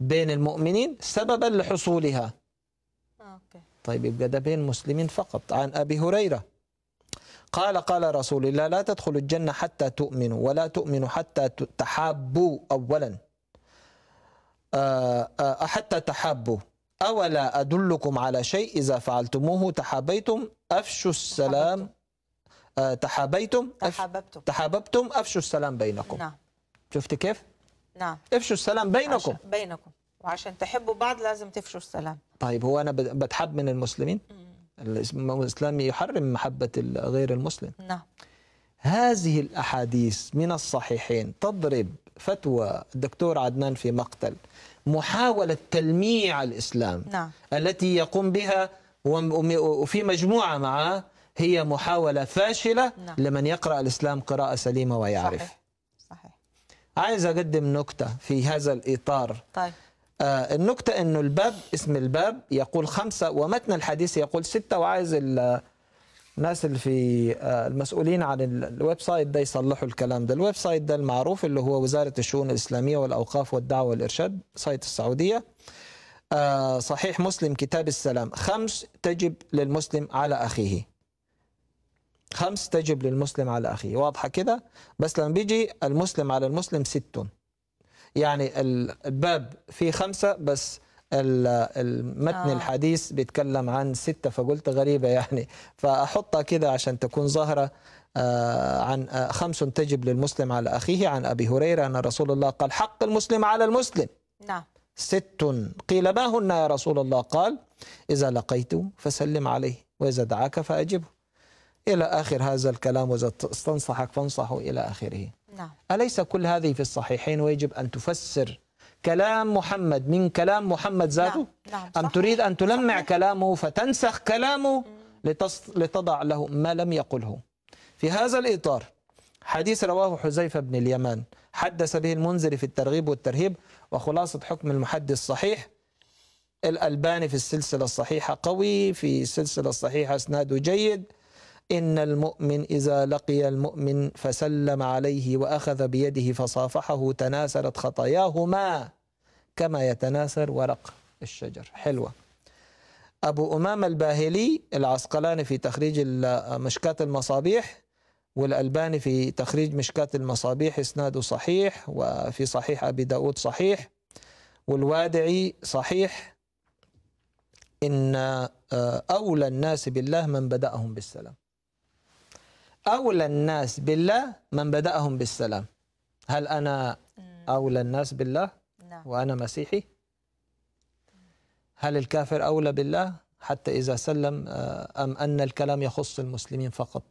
بين المؤمنين سببا لحصولها أوكي. طيب يبقى ده بين المسلمين فقط عن أبي هريرة قال قال رسول الله لا تدخلوا الجنة حتى تؤمنوا ولا تؤمنوا حتى تحابوا أولا آه، آه، حتى تحابوا أولا أدلكم على شيء إذا فعلتموه تحابيتم أفشوا السلام آه، تحابيتم تحاببتم تحاببتم أفشوا السلام بينكم نعم شفت كيف؟ نعم افشوا السلام بينكم عشان بينكم وعشان تحبوا بعض لازم تفشوا السلام طيب هو أنا بتحب من المسلمين؟ الإسلام يحرم محبة غير المسلم نعم هذه الأحاديث من الصحيحين تضرب فتوى الدكتور عدنان في مقتل محاولة تلميع الإسلام نعم. التي يقوم بها وفي مجموعة معه هي محاولة فاشلة نعم. لمن يقرأ الإسلام قراءة سليمة ويعرف صحيح. صحيح. عايز أقدم نكتة في هذا الإطار طيب. آه النكتة أنه الباب اسم الباب يقول خمسة ومتن الحديث يقول ستة وعايز الناس اللي في آه، المسؤولين عن الويب سايت ده يصلحوا الكلام ده الويب سايت ده المعروف اللي هو وزارة الشؤون الإسلامية والأوقاف والدعوة والإرشاد سايت السعودية آه، صحيح مسلم كتاب السلام خمس تجب للمسلم على أخيه خمس تجب للمسلم على أخيه واضحة كده بس لما بيجي المسلم على المسلم ست يعني الباب فيه خمسة بس المتن آه. الحديث بيتكلم عن ستة فقلت غريبة يعني فأحطها كده عشان تكون ظاهرة آه، عن آه، خمس تجب للمسلم على أخيه عن أبي هريرة أن رسول الله قال حق المسلم على المسلم نعم ست قيل ما هن يا رسول الله قال إذا لقيته فسلم عليه وإذا دعاك فأجبه إلى آخر هذا الكلام وإذا استنصحك فانصحه إلى آخره نعم. أليس كل هذه في الصحيحين ويجب أن تفسر كلام محمد من كلام محمد ذاته نعم. نعم. أم تريد أن تلمع صحيح. كلامه فتنسخ كلامه لتضع له ما لم يقله في هذا الإطار حديث رواه حذيفة بن اليمان حدث به المنذر في الترغيب والترهيب وخلاصة حكم المحدث صحيح الألباني في السلسلة الصحيحة قوي في السلسلة الصحيحة أسناده جيد إن المؤمن إذا لقي المؤمن فسلم عليه وأخذ بيده فصافحه تناسلت خطاياهما كما يتناثر ورق الشجر حلوة أبو أمام الباهلي العسقلاني في تخريج مشكاة المصابيح والألباني في تخريج مشكاة المصابيح إسناده صحيح وفي صحيح أبي داود صحيح والوادعي صحيح إن آه، أولى الناس بالله من بدأهم بالسلام أولى الناس بالله من بدأهم بالسلام هل أنا أولى الناس بالله؟ نعم. وأنا مسيحي هل الكافر أولى بالله حتى إذا سلم آه، أم أن الكلام يخص المسلمين فقط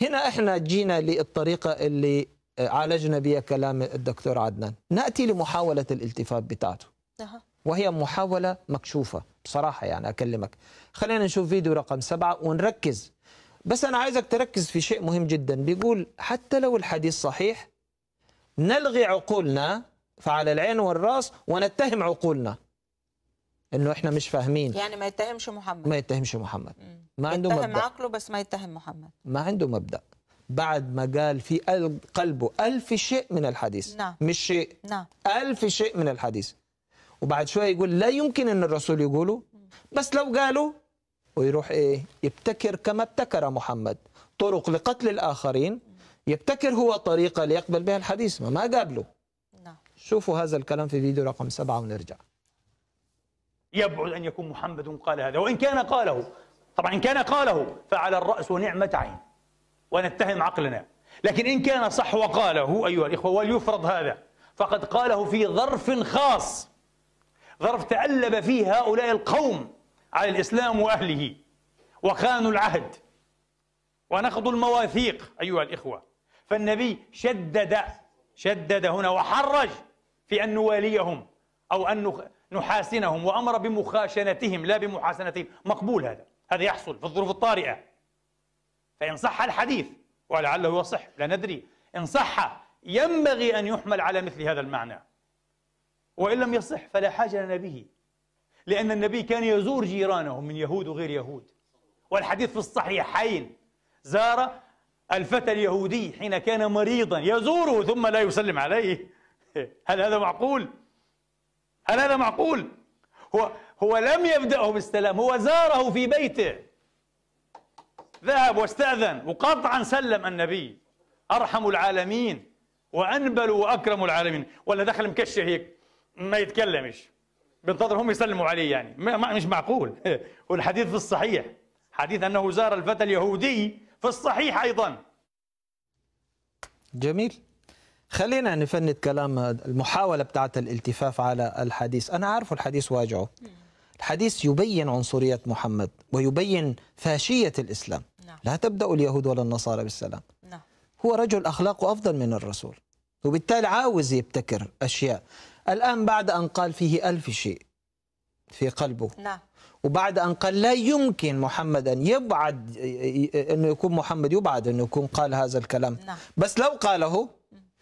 هنا إحنا جينا للطريقة اللي عالجنا بها كلام الدكتور عدنان نأتي لمحاولة الالتفات بتاعته وهي محاولة مكشوفة بصراحة يعني أكلمك خلينا نشوف فيديو رقم سبعة ونركز بس أنا عايزك تركز في شيء مهم جدا بيقول حتى لو الحديث صحيح نلغي عقولنا فعلى العين والراس ونتهم عقولنا انه احنا مش فاهمين يعني ما يتهمش محمد ما يتهمش محمد ما عنده مبدا يتهم عقله بس ما يتهم محمد ما عنده مبدا بعد ما قال في قلبه ألف شيء من الحديث نعم. مش شيء نعم. ألف شيء من الحديث وبعد شوية يقول لا يمكن أن الرسول يقوله بس لو قاله ويروح إيه يبتكر كما ابتكر محمد طرق لقتل الآخرين يبتكر هو طريقة ليقبل بها الحديث ما, ما قابله شوفوا هذا الكلام في فيديو رقم سبعة ونرجع يبعد أن يكون محمد قال هذا وإن كان قاله طبعا إن كان قاله فعلى الرأس ونعمة عين ونتهم عقلنا لكن إن كان صح وقاله أيها الإخوة وليفرض هذا فقد قاله في ظرف خاص ظرف تألب فيه هؤلاء القوم على الإسلام وأهله وخانوا العهد ونقضوا المواثيق أيها الإخوة فالنبي شدد شدد هنا وحرج في أن نواليهم أو أن نحاسنهم وأمر بمخاشنتهم لا بمحاسنتهم مقبول هذا هذا يحصل في الظروف الطارئة فإن صح الحديث ولعله يصح لا ندري إن صح ينبغي أن يحمل على مثل هذا المعنى وإن لم يصح فلا حاجة لنا به لأن النبي كان يزور جيرانه من يهود وغير يهود والحديث في الصحيحين زار الفتى اليهودي حين كان مريضا يزوره ثم لا يسلم عليه هل هذا معقول؟ هل هذا معقول؟ هو هو لم يبدأه بالسلام هو زاره في بيته ذهب واستأذن وقطعا سلم النبي أرحم العالمين وأنبل وأكرم العالمين ولا دخل مكشر هيك ما يتكلمش بنتظر هم يسلموا عليه يعني ما مش معقول والحديث في الصحيح حديث أنه زار الفتى اليهودي في الصحيح أيضا جميل خلينا نفند كلام المحاولة بتاعت الالتفاف على الحديث أنا عارف الحديث واجعه الحديث يبين عنصرية محمد ويبين فاشية الإسلام نعم. لا تبدأ اليهود ولا النصارى بالسلام نعم. هو رجل أخلاقه أفضل من الرسول وبالتالي عاوز يبتكر أشياء الآن بعد أن قال فيه ألف شيء في قلبه نعم. وبعد أن قال لا يمكن محمد أن يبعد أنه يكون محمد يبعد أنه يكون قال هذا الكلام نعم. بس لو قاله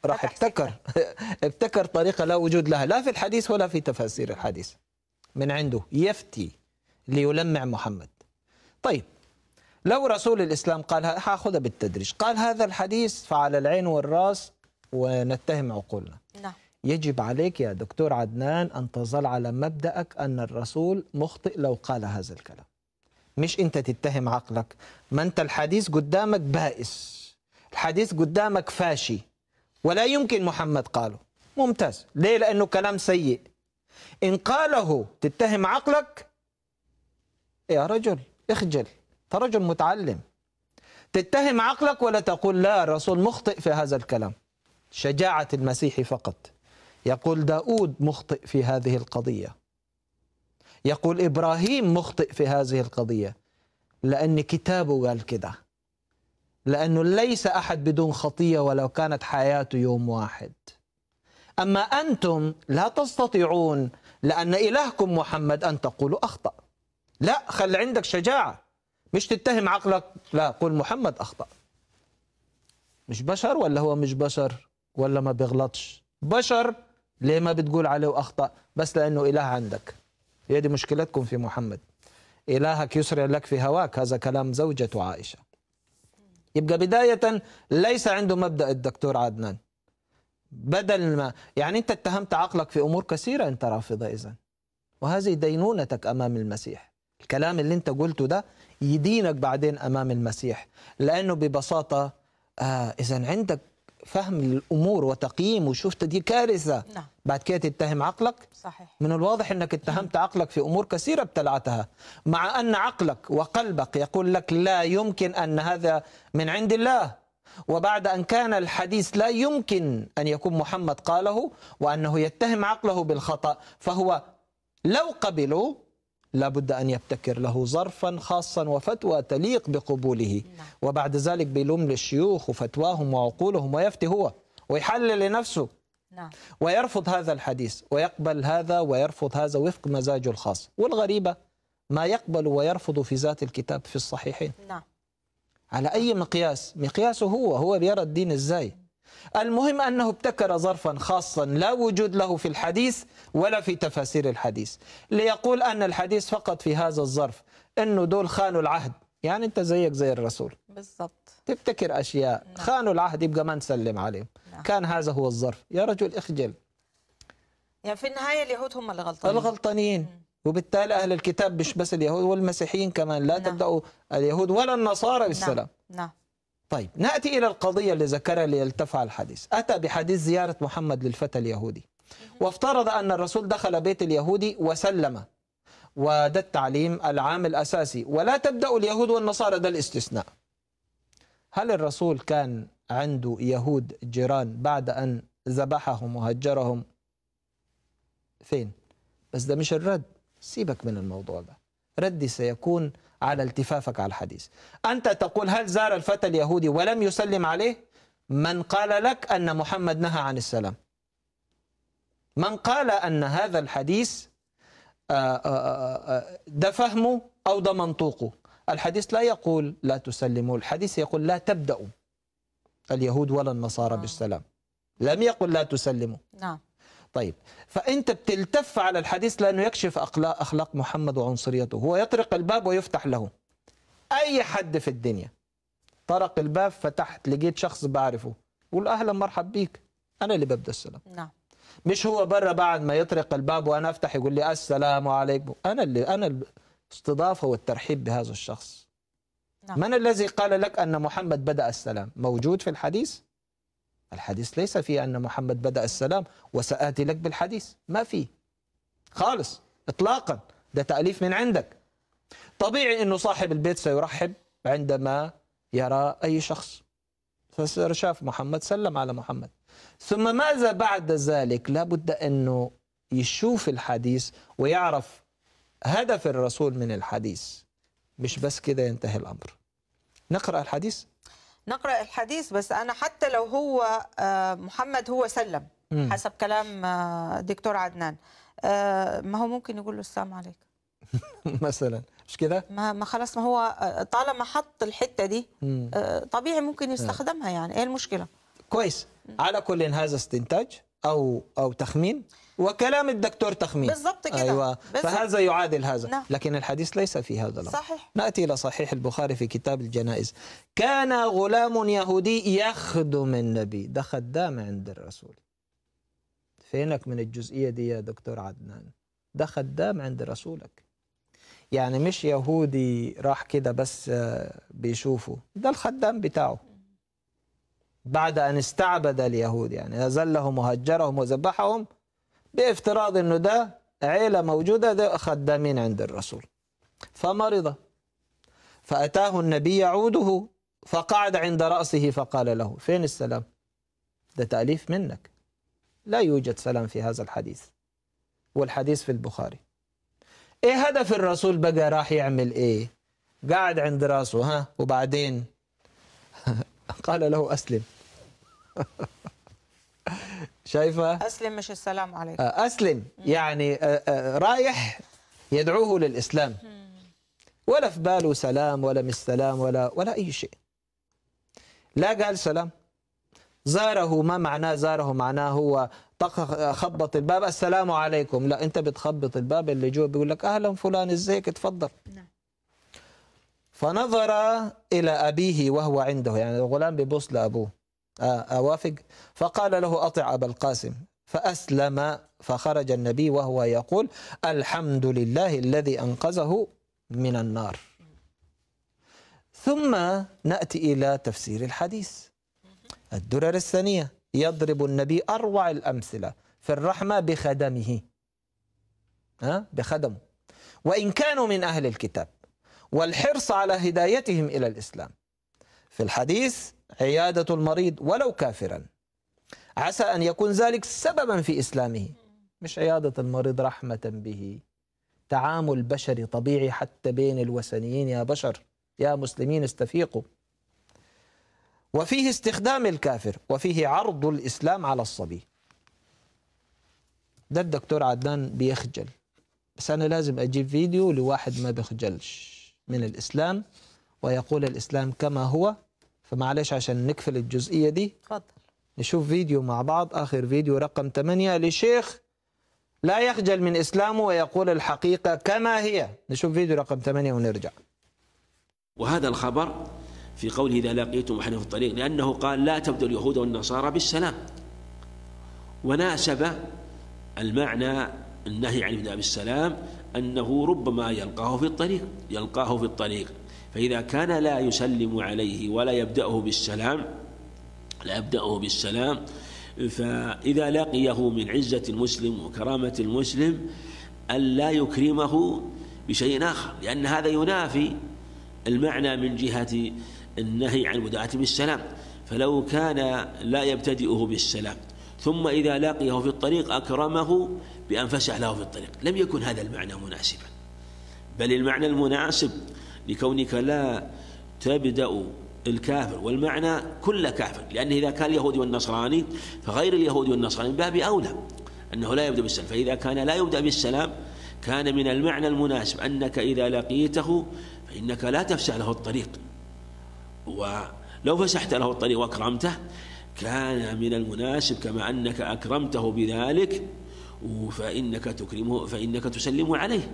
راح ابتكر ابتكر طريقة لا وجود لها لا في الحديث ولا في تفاسير الحديث من عنده يفتي ليلمع محمد طيب لو رسول الإسلام قال هاخذها بالتدريج قال هذا الحديث فعلى العين والرأس ونتهم عقولنا نعم يجب عليك يا دكتور عدنان أن تظل على مبدأك أن الرسول مخطئ لو قال هذا الكلام مش أنت تتهم عقلك ما أنت الحديث قدامك بائس الحديث قدامك فاشي ولا يمكن محمد قاله ممتاز ليه لأنه كلام سيء إن قاله تتهم عقلك يا رجل اخجل أنت رجل متعلم تتهم عقلك ولا تقول لا الرسول مخطئ في هذا الكلام شجاعة المسيح فقط يقول داود مخطئ في هذه القضية يقول إبراهيم مخطئ في هذه القضية لأن كتابه قال كده لأنه ليس أحد بدون خطية ولو كانت حياته يوم واحد أما أنتم لا تستطيعون لأن إلهكم محمد أن تقولوا أخطأ لا خل عندك شجاعة مش تتهم عقلك لا قول محمد أخطأ مش بشر ولا هو مش بشر ولا ما بيغلطش بشر ليه ما بتقول عليه أخطأ بس لأنه إله عندك هي دي مشكلتكم في محمد إلهك يسرع لك في هواك هذا كلام زوجة عائشة يبقى بداية ليس عنده مبدأ الدكتور عدنان بدل ما يعني أنت اتهمت عقلك في أمور كثيرة أنت رافضة إذا وهذه دينونتك أمام المسيح الكلام اللي أنت قلته ده يدينك بعدين أمام المسيح لأنه ببساطة آه إذا عندك فهم الأمور وتقييم وشفت دي كارثة نعم. بعد كده تتهم عقلك صحيح من الواضح انك اتهمت عقلك في امور كثيره ابتلعتها مع ان عقلك وقلبك يقول لك لا يمكن ان هذا من عند الله وبعد ان كان الحديث لا يمكن ان يكون محمد قاله وانه يتهم عقله بالخطا فهو لو قبلوا لابد أن يبتكر له ظرفا خاصا وفتوى تليق بقبوله نعم. وبعد ذلك بيلوم للشيوخ وفتواهم وعقولهم ويفتي هو ويحلل لنفسه نعم. ويرفض هذا الحديث ويقبل هذا ويرفض هذا وفق مزاجه الخاص والغريبة ما يقبل ويرفض في ذات الكتاب في الصحيحين نعم. على أي مقياس مقياسه هو هو بيرى الدين إزاي المهم أنه ابتكر ظرفا خاصا لا وجود له في الحديث ولا في تفاسير الحديث ليقول أن الحديث فقط في هذا الظرف أنه دول خانوا العهد يعني أنت زيك زي الرسول بالضبط تبتكر اشياء نعم. خانوا العهد يبقى ما نسلم عليهم نعم. كان هذا هو الظرف يا رجل اخجل يعني في النهايه اليهود هم اللي غلطانين الغلطانين وبالتالي اهل الكتاب مش بس اليهود والمسيحيين كمان لا نعم. تبداوا اليهود ولا النصارى نعم. بالسلام نعم. نعم. طيب ناتي الى القضيه اللي ذكرها ليلتفع الحديث اتى بحديث زياره محمد للفتى اليهودي وافترض ان الرسول دخل بيت اليهودي وسلم وده التعليم العام الاساسي ولا تبدا اليهود والنصارى ده الاستثناء هل الرسول كان عنده يهود جيران بعد أن ذبحهم وهجرهم فين بس ده مش الرد سيبك من الموضوع ده ردي سيكون على التفافك على الحديث أنت تقول هل زار الفتى اليهودي ولم يسلم عليه من قال لك أن محمد نهى عن السلام من قال أن هذا الحديث آه، آه، آه، ده فهمه أو ده منطوقه الحديث لا يقول لا تسلموا الحديث يقول لا تبدأوا اليهود ولا النصارى آه. بالسلام لم يقل لا تسلموا نعم طيب فانت بتلتف على الحديث لانه يكشف اخلاق محمد وعنصريته هو يطرق الباب ويفتح له اي حد في الدنيا طرق الباب فتحت لقيت شخص بعرفه قول اهلا مرحب بيك انا اللي ببدا السلام نعم مش هو بره بعد ما يطرق الباب وانا افتح يقول لي السلام عليكم انا اللي انا اللي استضافة والترحيب بهذا الشخص نعم. من الذي قال لك أن محمد بدأ السلام موجود في الحديث الحديث ليس فيه أن محمد بدأ السلام وسآتي لك بالحديث ما فيه خالص إطلاقا ده تأليف من عندك طبيعي أنه صاحب البيت سيرحب عندما يرى أي شخص فصار شاف محمد سلم على محمد ثم ماذا بعد ذلك لابد أنه يشوف الحديث ويعرف هدف الرسول من الحديث مش بس كده ينتهي الأمر نقرأ الحديث نقرأ الحديث بس أنا حتى لو هو آه، محمد هو سلم حسب كلام آه، دكتور عدنان آه، ما هو ممكن يقول له السلام عليك مثلا مش كده ما ما خلاص ما هو طالما حط الحته دي طبيعي ممكن يستخدمها يعني ايه المشكله كويس على كل هذا استنتاج او او تخمين وكلام الدكتور تخمين بالضبط كده أيوة. بالزبط. فهذا يعادل هذا نعم. لكن الحديث ليس في هذا الأمر صحيح نأتي إلى صحيح البخاري في كتاب الجنائز كان غلام يهودي يخدم النبي ده خدام عند الرسول فينك من الجزئية دي يا دكتور عدنان ده خدام عند رسولك يعني مش يهودي راح كده بس آه، بيشوفه ده الخدام بتاعه بعد أن استعبد اليهود يعني أذلهم وهجرهم وذبحهم بافتراض انه ده عيله موجوده ده خدامين عند الرسول فمرض فاتاه النبي يعوده فقعد عند راسه فقال له فين السلام ده تاليف منك لا يوجد سلام في هذا الحديث والحديث في البخاري ايه هدف الرسول بقى راح يعمل ايه قاعد عند راسه ها وبعدين قال له اسلم شايفه اسلم مش السلام عليكم آه، اسلم يعني آه، آه، رايح يدعوه للاسلام ولا في باله سلام ولا مش سلام ولا ولا اي شيء لا قال سلام زاره ما معناه زاره معناه هو خبط الباب السلام عليكم لا انت بتخبط الباب اللي جوه بيقول لك اهلا فلان ازيك تفضل نعم. فنظر الى ابيه وهو عنده يعني الغلام بيبص لابوه أوافق آه، آه، فقال له أطع أبا القاسم فأسلم فخرج النبي وهو يقول الحمد لله الذي أنقذه من النار ثم نأتي إلى تفسير الحديث الدرر الثانية يضرب النبي أروع الأمثلة في الرحمة بخدمه ها بخدمه وإن كانوا من أهل الكتاب والحرص على هدايتهم إلى الإسلام في الحديث عيادة المريض ولو كافرا عسى أن يكون ذلك سببا في إسلامه مش عيادة المريض رحمة به تعامل بشري طبيعي حتى بين الوثنيين يا بشر يا مسلمين استفيقوا وفيه استخدام الكافر وفيه عرض الإسلام على الصبي ده الدكتور عدنان بيخجل بس أنا لازم أجيب فيديو لواحد ما بيخجلش من الإسلام ويقول الإسلام كما هو فمعلش عشان نكفل الجزئية دي اتفضل نشوف فيديو مع بعض آخر فيديو رقم 8 لشيخ لا يخجل من إسلامه ويقول الحقيقة كما هي نشوف فيديو رقم 8 ونرجع وهذا الخبر في قوله إذا لقيتم أحدا في الطريق لأنه قال لا تبدو اليهود والنصارى بالسلام وناسب المعنى النهي عن ابتداء بالسلام أنه ربما يلقاه في الطريق يلقاه في الطريق فإذا كان لا يسلم عليه ولا يبدأه بالسلام لا يبدأه بالسلام فإذا لقيه من عزة المسلم وكرامة المسلم ألا يكرمه بشيء آخر لأن هذا ينافي المعنى من جهة النهي عن بداءة بالسلام فلو كان لا يبتدئه بالسلام ثم إذا لقيه في الطريق أكرمه بأن فسح له في الطريق لم يكن هذا المعنى مناسبا بل المعنى المناسب لكونك لا تبدأ الكافر والمعنى كل كافر لأنه إذا كان اليهودي والنصراني فغير اليهودي والنصراني باب أولى أنه لا يبدأ بالسلام فإذا كان لا يبدأ بالسلام كان من المعنى المناسب أنك إذا لقيته فإنك لا تفسح له الطريق ولو فسحت له الطريق وأكرمته كان من المناسب كما أنك أكرمته بذلك فإنك تكرمه فإنك تسلم عليه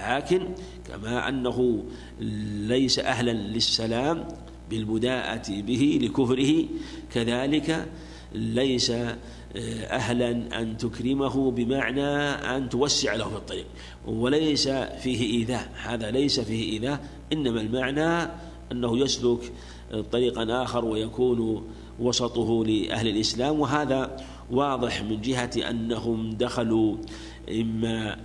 لكن كما أنه ليس أهلا للسلام بالبداءة به لكفره كذلك ليس آه، أهلا أن تكرمه بمعنى أن توسع له في الطريق وليس فيه إيذاء هذا ليس فيه إيذاء إنما المعنى أنه يسلك طريقا آخر ويكون وسطه لأهل الإسلام وهذا واضح من جهة أنهم دخلوا إما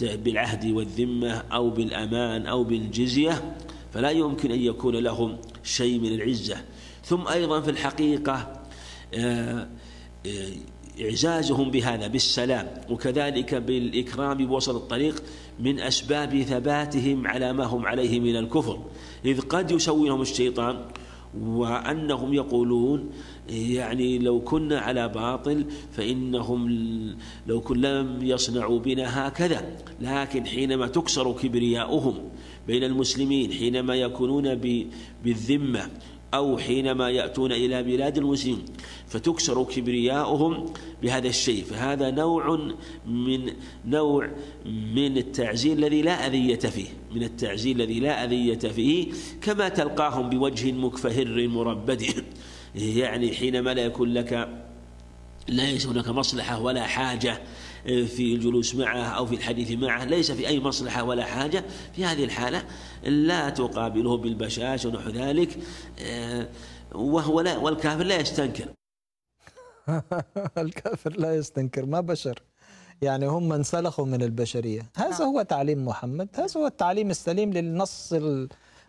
بالعهد والذمة أو بالأمان أو بالجزية فلا يمكن أن يكون لهم شيء من العزة ثم أيضا في الحقيقة آه، آه، إعزازهم بهذا بالسلام وكذلك بالإكرام بوسط الطريق من أسباب ثباتهم على ما هم عليه من الكفر إذ قد يسوي لهم الشيطان وأنهم يقولون يعني لو كنا على باطل فإنهم لو كن لم يصنعوا بنا هكذا لكن حينما تكسر كبرياؤهم بين المسلمين حينما يكونون بالذمة أو حينما يأتون إلى بلاد المسلمين فتكسر كبرياؤهم بهذا الشيء فهذا نوع من نوع من التعزيل الذي لا أذية فيه من التعزيل الذي لا أذية فيه كما تلقاهم بوجه مكفهر مربد يعني حينما لا يكون لك ليس هناك مصلحة ولا حاجة آه، في الجلوس معه أو في الحديث معه ليس في أي مصلحة ولا حاجة في هذه الحالة لا تقابله بالبشاش ونحو ذلك آه، وهو لا والكافر لا يستنكر الكافر لا يستنكر ما بشر يعني هم من سلخوا من البشرية هذا هو تعليم محمد هذا هو التعليم السليم للنص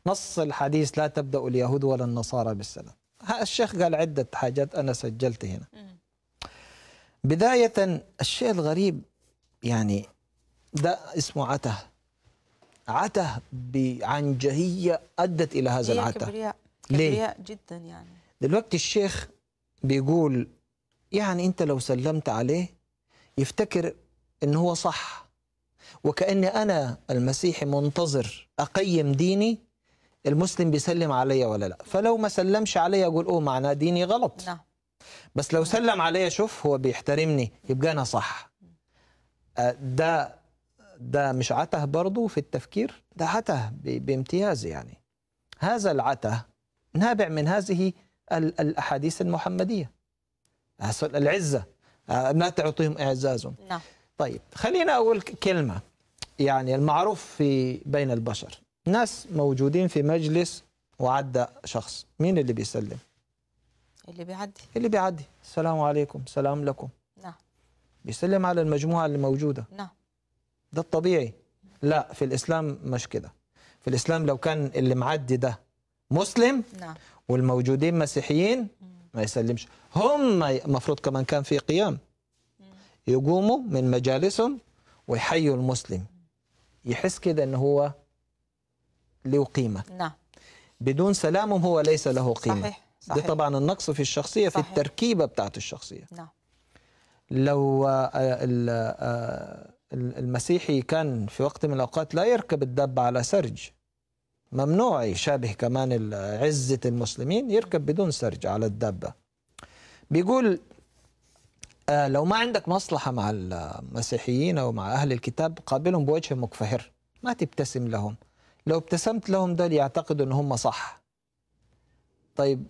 نص الحديث لا تبدأ اليهود ولا النصارى بالسلام الشيخ قال عدة حاجات أنا سجلت هنا بداية الشيء الغريب يعني ده اسمه عته عته بعنجهية أدت إلى هذا العته كبرياء كبرياء جدا يعني دلوقتي الشيخ بيقول يعني أنت لو سلمت عليه يفتكر إن هو صح وكأني أنا المسيحي منتظر أقيم ديني المسلم بيسلم عليا ولا لا فلو ما سلمش عليا اقول اوه معناه ديني غلط نعم بس لو سلم عليا شوف هو بيحترمني يبقى انا صح آه، ده ده مش عته برضه في التفكير ده عته بامتياز يعني هذا العته نابع من هذه الاحاديث المحمديه العزه آه، لا تعطيهم اعزازهم نعم طيب خلينا اقول كلمه يعني المعروف في بين البشر ناس موجودين في مجلس وعدى شخص مين اللي بيسلم اللي بيعدي اللي بيعدي السلام عليكم سلام لكم نعم بيسلم على المجموعة اللي موجودة نعم ده الطبيعي لا في الإسلام مش كده في الإسلام لو كان اللي معدي ده مسلم نعم والموجودين مسيحيين ما يسلمش هم المفروض كمان كان في قيام يقوموا من مجالسهم ويحيوا المسلم يحس كده ان هو له قيمه نعم بدون سلامهم هو ليس له قيمه صحيح. صحيح. ده طبعا النقص في الشخصيه صحيح. في التركيبه بتاعت الشخصيه نعم لو آه، آه، المسيحي كان في وقت من الاوقات لا يركب الدب على سرج ممنوع يشابه كمان عزه المسلمين يركب بدون سرج على الدابه بيقول آه، لو ما عندك مصلحه مع المسيحيين او مع اهل الكتاب قابلهم بوجه مكفهر ما تبتسم لهم لو ابتسمت لهم ده يعتقدوا ان هم صح طيب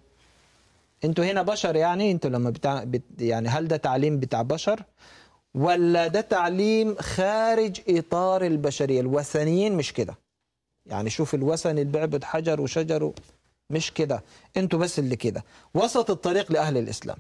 انتوا هنا بشر يعني انتوا لما بتاع بت يعني هل ده تعليم بتاع بشر ولا ده تعليم خارج اطار البشريه الوثنيين مش كده يعني شوف الوثن اللي بيعبد حجر وشجر مش كده انتوا بس اللي كده وسط الطريق لاهل الاسلام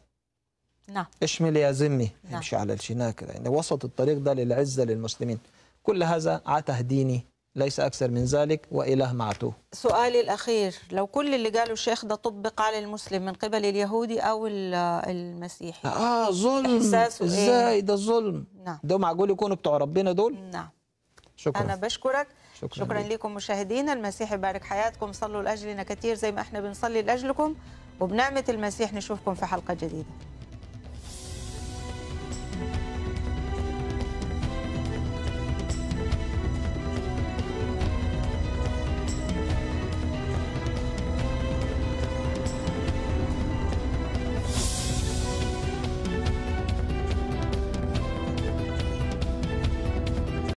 نعم اشمل يا زمي نعم. امشي على الشناك يعني وسط الطريق ده للعزه للمسلمين كل هذا عته ديني ليس أكثر من ذلك وإله معته سؤالي الأخير لو كل اللي قاله الشيخ ده طبق على المسلم من قبل اليهودي أو المسيحي آه ظلم إيه؟ إزاي إيه؟ ده ظلم نعم. ده معقول يكونوا بتوع ربنا دول نعم شكرا أنا بشكرك شكرا, شكرا لكم مشاهدينا المسيح يبارك حياتكم صلوا لأجلنا كثير زي ما احنا بنصلي لأجلكم وبنعمة المسيح نشوفكم في حلقة جديدة